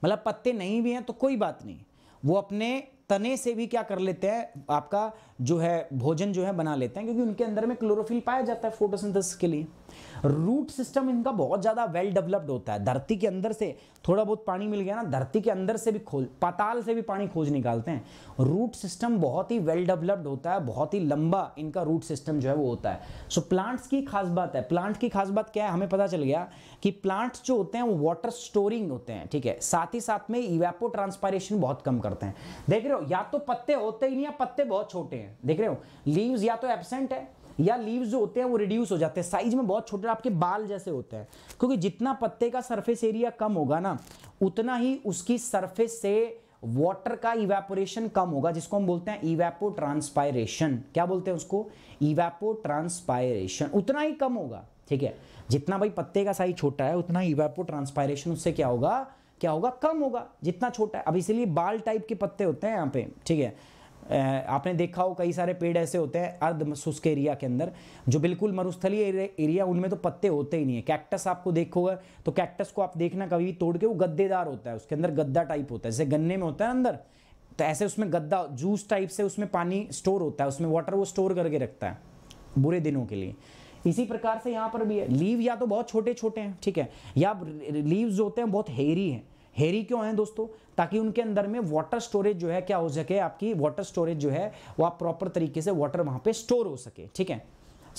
Speaker 1: मतलब पत्ते नहीं भी हैं तो कोई बात नहीं वो अपने तने से भी क्या कर लेते हैं आपका जो है भोजन जो है बना लेते हैं क्योंकि उनके अंदर में क्लोरोफिल पाया जाता है फोटोसिंथेसिस के लिए रूट सिस्टम इनका बहुत ज़्यादा वेल डेवलप्ड होता है धरती के अंदर से थोड़ा बहुत पानी मिल गया ना धरती के अंदर से भी खोज पाताल से भी पानी खोज निकालते हैं रूट सिस्टम बहुत ही वेल डेवलप्ड होता है बहुत ही लंबा इनका रूट सिस्टम जो है वो होता है सो so, प्लांट्स की खास बात है प्लांट की खास बात क्या है हमें पता चल गया कि प्लांट्स जो होते हैं वो वाटर स्टोरिंग होते हैं ठीक है साथ ही साथ में इवेपो ट्रांसपारेशन बहुत कम करते हैं देख रहे हो या तो पत्ते होते ही नहीं या पत्ते बहुत छोटे हैं देख रहे हो लीव्स या तो एबसेंट है या लीव्स जो होते हैं वो रिड्यूस हो जाते हैं साइज में बहुत छोटे आपके बाल जैसे होते हैं क्योंकि जितना पत्ते का सरफेस एरिया कम होगा ना उतना ही उसकी सरफेस से वाटर का इवेपोरेशन कम होगा जिसको हम बोलते हैं इवेपो ट्रांसपायरेशन क्या बोलते हैं उसको इवेपो ट्रांसपायरेशन उतना ही कम होगा ठीक है जितना भाई पत्ते का साइज छोटा है उतना ही इवेपो ट्रांसपायरेशन उससे क्या होगा क्या होगा कम होगा जितना छोटा है अब इसीलिए बाल टाइप के पत्ते होते हैं यहाँ पे ठीक है आपने देखा हो कई सारे पेड़ ऐसे होते हैं अर्ध शुष्क एरिया के अंदर जो बिल्कुल मरुस्थलीय एरिया उनमें तो पत्ते होते ही नहीं है कैक्टस आपको देखोगे तो कैक्टस को आप देखना कभी तोड़ के वो गद्देदार होता है उसके अंदर गद्दा टाइप होता है जैसे गन्ने में होता है अंदर तो ऐसे उसमें गद्दा जूस टाइप से उसमें पानी स्टोर होता है उसमें वाटर वो स्टोर करके रखता है बुरे दिनों के लिए इसी प्रकार से यहाँ पर भी है लीव या तो बहुत छोटे छोटे हैं ठीक है या लीव्स होते हैं बहुत हेरी हैं हेरी क्यों है दोस्तों ताकि उनके अंदर में वाटर स्टोरेज जो है क्या हो सके आपकी वाटर स्टोरेज जो है वो आप प्रॉपर तरीके से वाटर वहां पे स्टोर हो सके ठीक है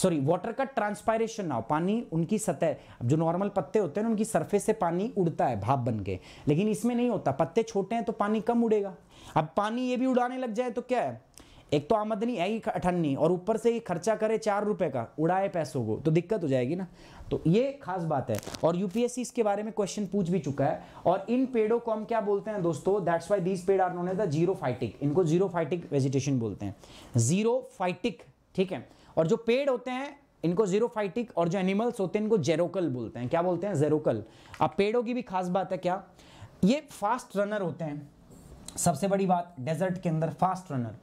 Speaker 1: सॉरी वाटर का ट्रांसपायरेशन ना हो पानी उनकी सतह जो नॉर्मल पत्ते होते हैं ना उनकी सरफेस से पानी उड़ता है भाप बन के लेकिन इसमें नहीं होता पत्ते छोटे हैं तो पानी कम उड़ेगा अब पानी ये भी उड़ाने लग जाए तो क्या है एक तो आमदनी है ही अठन्नी और ऊपर से ही खर्चा करे चार रुपए का उड़ाए पैसों को तो दिक्कत हो जाएगी ना तो ये खास बात है और यूपीएससी इसके बारे में क्वेश्चन पूछ भी चुका है और इन पेड़ों को हम क्या बोलते हैं दोस्तों दैट्स वाई दीज पेड़ are known as the xerophytic इनको जीरो फाइटिक वेजिटेशन बोलते हैं जीरो फाइटिक ठीक है और जो पेड़ होते हैं इनको फाइटिक और जो एनिमल्स होते हैं इनको जेरोकल बोलते हैं क्या बोलते हैं जेरोकल अब पेड़ों की भी खास बात है क्या ये फास्ट रनर होते हैं सबसे बड़ी बात डेजर्ट के अंदर फास्ट रनर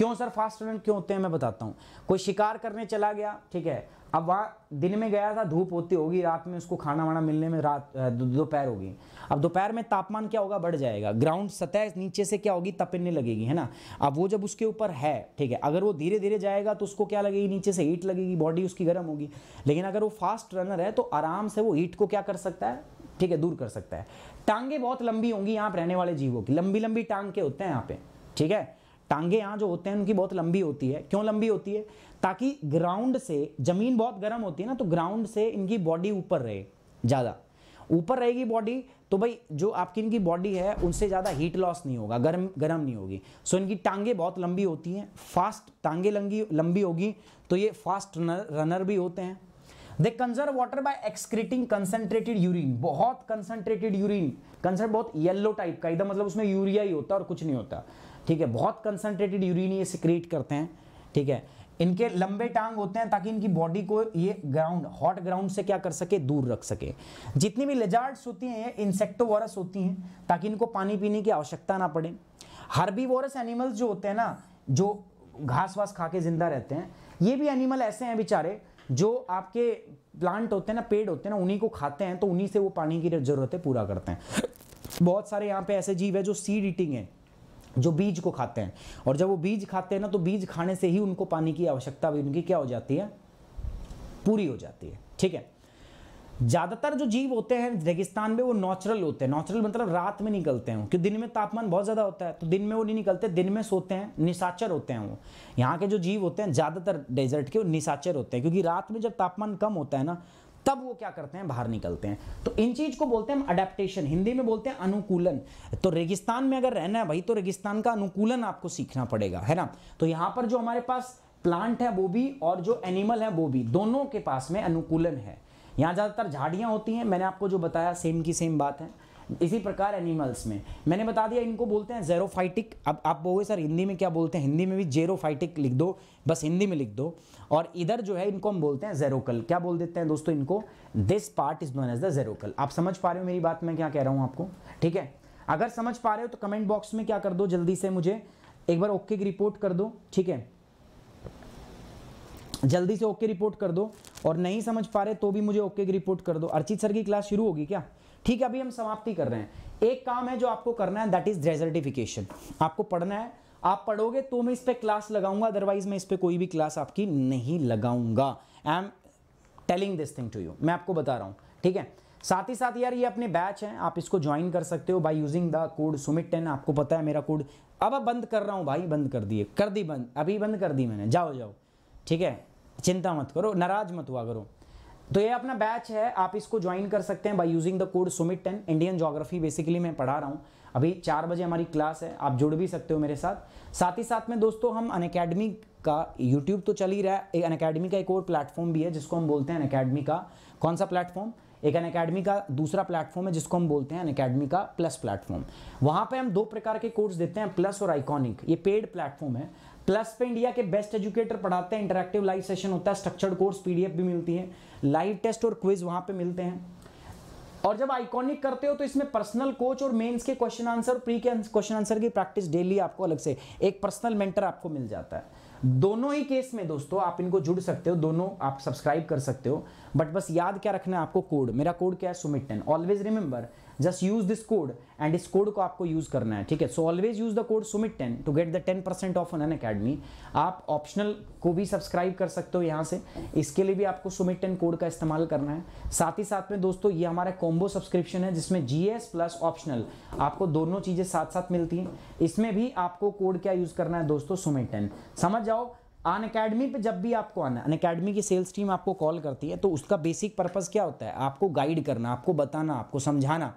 Speaker 1: क्यों सर फास्ट स्टूडेंट क्यों होते हैं मैं बताता हूँ कोई शिकार करने चला गया ठीक है अब वहाँ दिन में गया था धूप होती होगी रात में उसको खाना वाना मिलने में रात दोपहर होगी अब दोपहर में तापमान क्या होगा बढ़ जाएगा ग्राउंड सतह नीचे से क्या होगी तपिनने लगेगी है ना अब वो जब उसके ऊपर है ठीक है अगर वो धीरे धीरे जाएगा तो उसको क्या लगेगी नीचे से हीट लगेगी बॉडी उसकी गर्म होगी लेकिन अगर वो फास्ट रनर है तो आराम से वो हीट को क्या कर सकता है ठीक है दूर कर सकता है टांगे बहुत लंबी होंगी यहाँ रहने वाले जीवों की लंबी लंबी टांग के होते हैं यहाँ पे ठीक है टांगे यहाँ जो होते हैं उनकी बहुत लंबी होती है क्यों लंबी होती है ताकि ग्राउंड से ज़मीन बहुत गर्म होती है ना तो ग्राउंड से इनकी बॉडी ऊपर रहे ज़्यादा ऊपर रहेगी बॉडी तो भाई जो आपकी इनकी बॉडी है उनसे ज़्यादा हीट लॉस नहीं होगा गर्म गर्म नहीं होगी सो इनकी टांगे बहुत लंबी होती हैं फास्ट टांगे लंबी लंबी होगी तो ये फास्ट रनर, रनर भी होते हैं they conserve water by excreting concentrated urine बहुत कंसनट्रेटेड यूरिन कंसर्ट बहुत येलो टाइप का एकदम मतलब उसमें यूरिया ही होता है और कुछ नहीं होता ठीक है बहुत कंसनट्रेटेड यूरिन ये सिक्रिएट करते हैं ठीक है इनके लंबे टांग होते हैं ताकि इनकी बॉडी को ये ग्राउंड हॉट ग्राउंड से क्या कर सके दूर रख सके जितनी भी लेजार्ड्स होती हैं इंसेक्टोवरस होती हैं ताकि इनको पानी पीने की आवश्यकता ना पड़े वॉरस एनिमल्स जो होते हैं ना जो घास वास खा के ज़िंदा रहते हैं ये भी एनिमल ऐसे हैं बेचारे जो आपके प्लांट होते हैं ना पेड़ होते हैं ना उन्हीं को खाते हैं तो उन्हीं से वो पानी की ज़रूरतें पूरा करते हैं बहुत सारे यहाँ पे ऐसे जीव है जो सीड ईटिंग है जो बीज को खाते हैं और जब वो बीज खाते हैं ना तो बीज खाने से ही उनको पानी की आवश्यकता भी उनकी क्या हो जाती है पूरी हो जाती है ठीक है ज़्यादातर जो जीव होते हैं रेगिस्तान में वो नॉचरल होते हैं नॉचरल मतलब रात में निकलते हैं क्योंकि दिन में तापमान बहुत ज़्यादा होता है तो दिन में वो नहीं निकलते दिन में सोते हैं निशाचर होते हैं वो यहाँ के जो जीव होते हैं ज़्यादातर डेजर्ट के वो निशाचर होते हैं क्योंकि रात में जब तापमान कम होता है ना तब वो क्या करते हैं बाहर निकलते हैं तो इन चीज को बोलते हैं हम अडेप्टेशन हिंदी में बोलते हैं अनुकूलन तो रेगिस्तान में अगर रहना है भाई तो रेगिस्तान का अनुकूलन आपको सीखना पड़ेगा है ना तो यहां पर जो हमारे पास प्लांट है वो भी और जो एनिमल है वो भी दोनों के पास में अनुकूलन है यहाँ ज़्यादातर झाड़ियां होती हैं मैंने आपको जो बताया सेम की सेम बात है इसी प्रकार एनिमल्स में मैंने बता दिया इनको बोलते हैं जेरोफाइटिक अब आप बोलोगे सर हिंदी में क्या बोलते हैं हिंदी में भी जेरोफाइटिक लिख दो बस हिंदी में लिख दो और इधर जो है इनको हम बोलते हैं जेरोकल क्या बोल देते हैं दोस्तों इनको this part is known as the xerocole आप समझ पा रहे हो मेरी बात मैं क्या कह रहा हूँ आपको ठीक है अगर समझ पा रहे हो तो कमेंट बॉक्स में क्या कर दो जल्दी से मुझे एक बार ओके की रिपोर्ट कर दो ठीक है जल्दी से ओके रिपोर्ट कर दो और नहीं समझ पा रहे तो भी मुझे ओके की रिपोर्ट कर दो अर्चित सर की क्लास शुरू होगी क्या ठीक है अभी हम समाप्ति कर रहे हैं एक काम है जो आपको करना है दैट इज डेजर्टिफिकेशन आपको पढ़ना है आप पढ़ोगे तो मैं इस पर क्लास लगाऊंगा अदरवाइज मैं इस पर कोई भी क्लास आपकी नहीं लगाऊंगा I am telling this thing to you मैं आपको बता रहा हूँ ठीक है साथ ही साथ यार ये अपने बैच हैं आप इसको ज्वाइन कर सकते हो by using the code Sumit ten आपको पता है मेरा कोड अब अब बंद कर रहा हूँ भाई बंद कर दिए कर दी बंद अभी बंद कर दी मैंने जाओ जाओ ठीक है चिंता मत करो नाराज मत हुआ करो तो ये अपना बैच है आप इसको ज्वाइन कर सकते हैं by using the code Sumit ten Indian geography basically मैं पढ़ा रहा हूँ अभी चार बजे हमारी क्लास है आप जुड़ भी सकते हो मेरे साथ साथ ही साथ में दोस्तों हम अन का यूट्यूब तो चल ही रहा है अन का एक और प्लेटफॉर्म भी है जिसको हम बोलते हैं अन का कौन सा प्लेटफॉर्म एक अन अकेडमी का दूसरा प्लेटफॉर्म है जिसको हम बोलते हैं अन अकेडमी का प्लस प्लेटफॉर्म वहाँ पे हम दो प्रकार के कोर्स देते हैं प्लस और आइकॉनिक ये पेड प्लेटफॉर्म है प्लस पे इंडिया के बेस्ट एजुकेटर पढ़ाते हैं इंटरेक्टिव लाइव सेशन होता है स्ट्रक्चर्ड कोर्स पीडीएफ भी मिलती है लाइव टेस्ट और क्विज वहां पे मिलते हैं और जब आइकॉनिक करते हो तो इसमें पर्सनल कोच और मेंस के क्वेश्चन आंसर प्री के क्वेश्चन आंसर की प्रैक्टिस डेली आपको अलग से एक पर्सनल मेंटर आपको मिल जाता है दोनों ही केस में दोस्तों आप इनको जुड़ सकते हो दोनों आप सब्सक्राइब कर सकते हो बट बस याद क्या रखना है आपको कोड मेरा कोड क्या है Sumit ten always remember just use this code and इस कोड को आपको यूज करना है ठीक है so always use the code Sumit ten to get the ten percent off Unacademy आप ऑप्शनल को भी सब्सक्राइब कर सकते हो यहाँ से इसके लिए भी आपको सुमिट टेन कोड का इस्तेमाल करना है साथ ही साथ में दोस्तों ये हमारा कॉम्बो सब्सक्रिप्शन है जिसमें जी प्लस ऑप्शनल आपको दोनों चीज़ें साथ साथ मिलती हैं इसमें भी आपको कोड क्या यूज़ करना है दोस्तों सुमिट टेन समझ जाओ अन अकेडमी पर जब भी आपको आना अन अकेडमी की सेल्स टीम आपको कॉल करती है तो उसका बेसिक पर्पज़ क्या होता है आपको गाइड करना आपको बताना आपको समझाना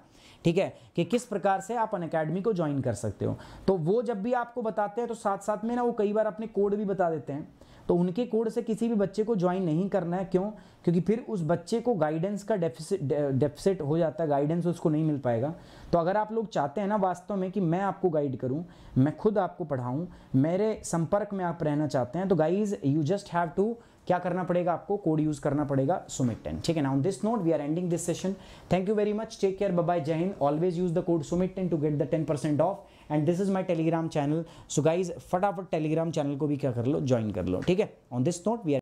Speaker 1: ठीक है कि किस प्रकार से आप अन अकेडमी को ज्वाइन कर सकते हो तो वो जब भी आपको बताते हैं तो साथ साथ में ना वो कई बार अपने कोड भी बता देते हैं तो उनके कोड से किसी भी बच्चे को ज्वाइन नहीं करना है क्यों क्योंकि फिर उस बच्चे को गाइडेंस का डेफिसिट डेफिसिट हो जाता है गाइडेंस उसको नहीं मिल पाएगा तो अगर आप लोग चाहते हैं ना वास्तव में कि मैं आपको गाइड करूं मैं खुद आपको पढ़ाऊं मेरे संपर्क में आप रहना चाहते हैं तो guys you just have to क्या करना पड़ेगा आपको कोड यूज करना पड़ेगा सुमिट टेन ठीक है ना on this note we are ending this session thank you very much take care bye जय हिंद always use the code Sumit ten to get the ten percent off and this is my Telegram channel so guys फटाफट Telegram channel को भी क्या कर लो join कर लो ठीक है on this note we are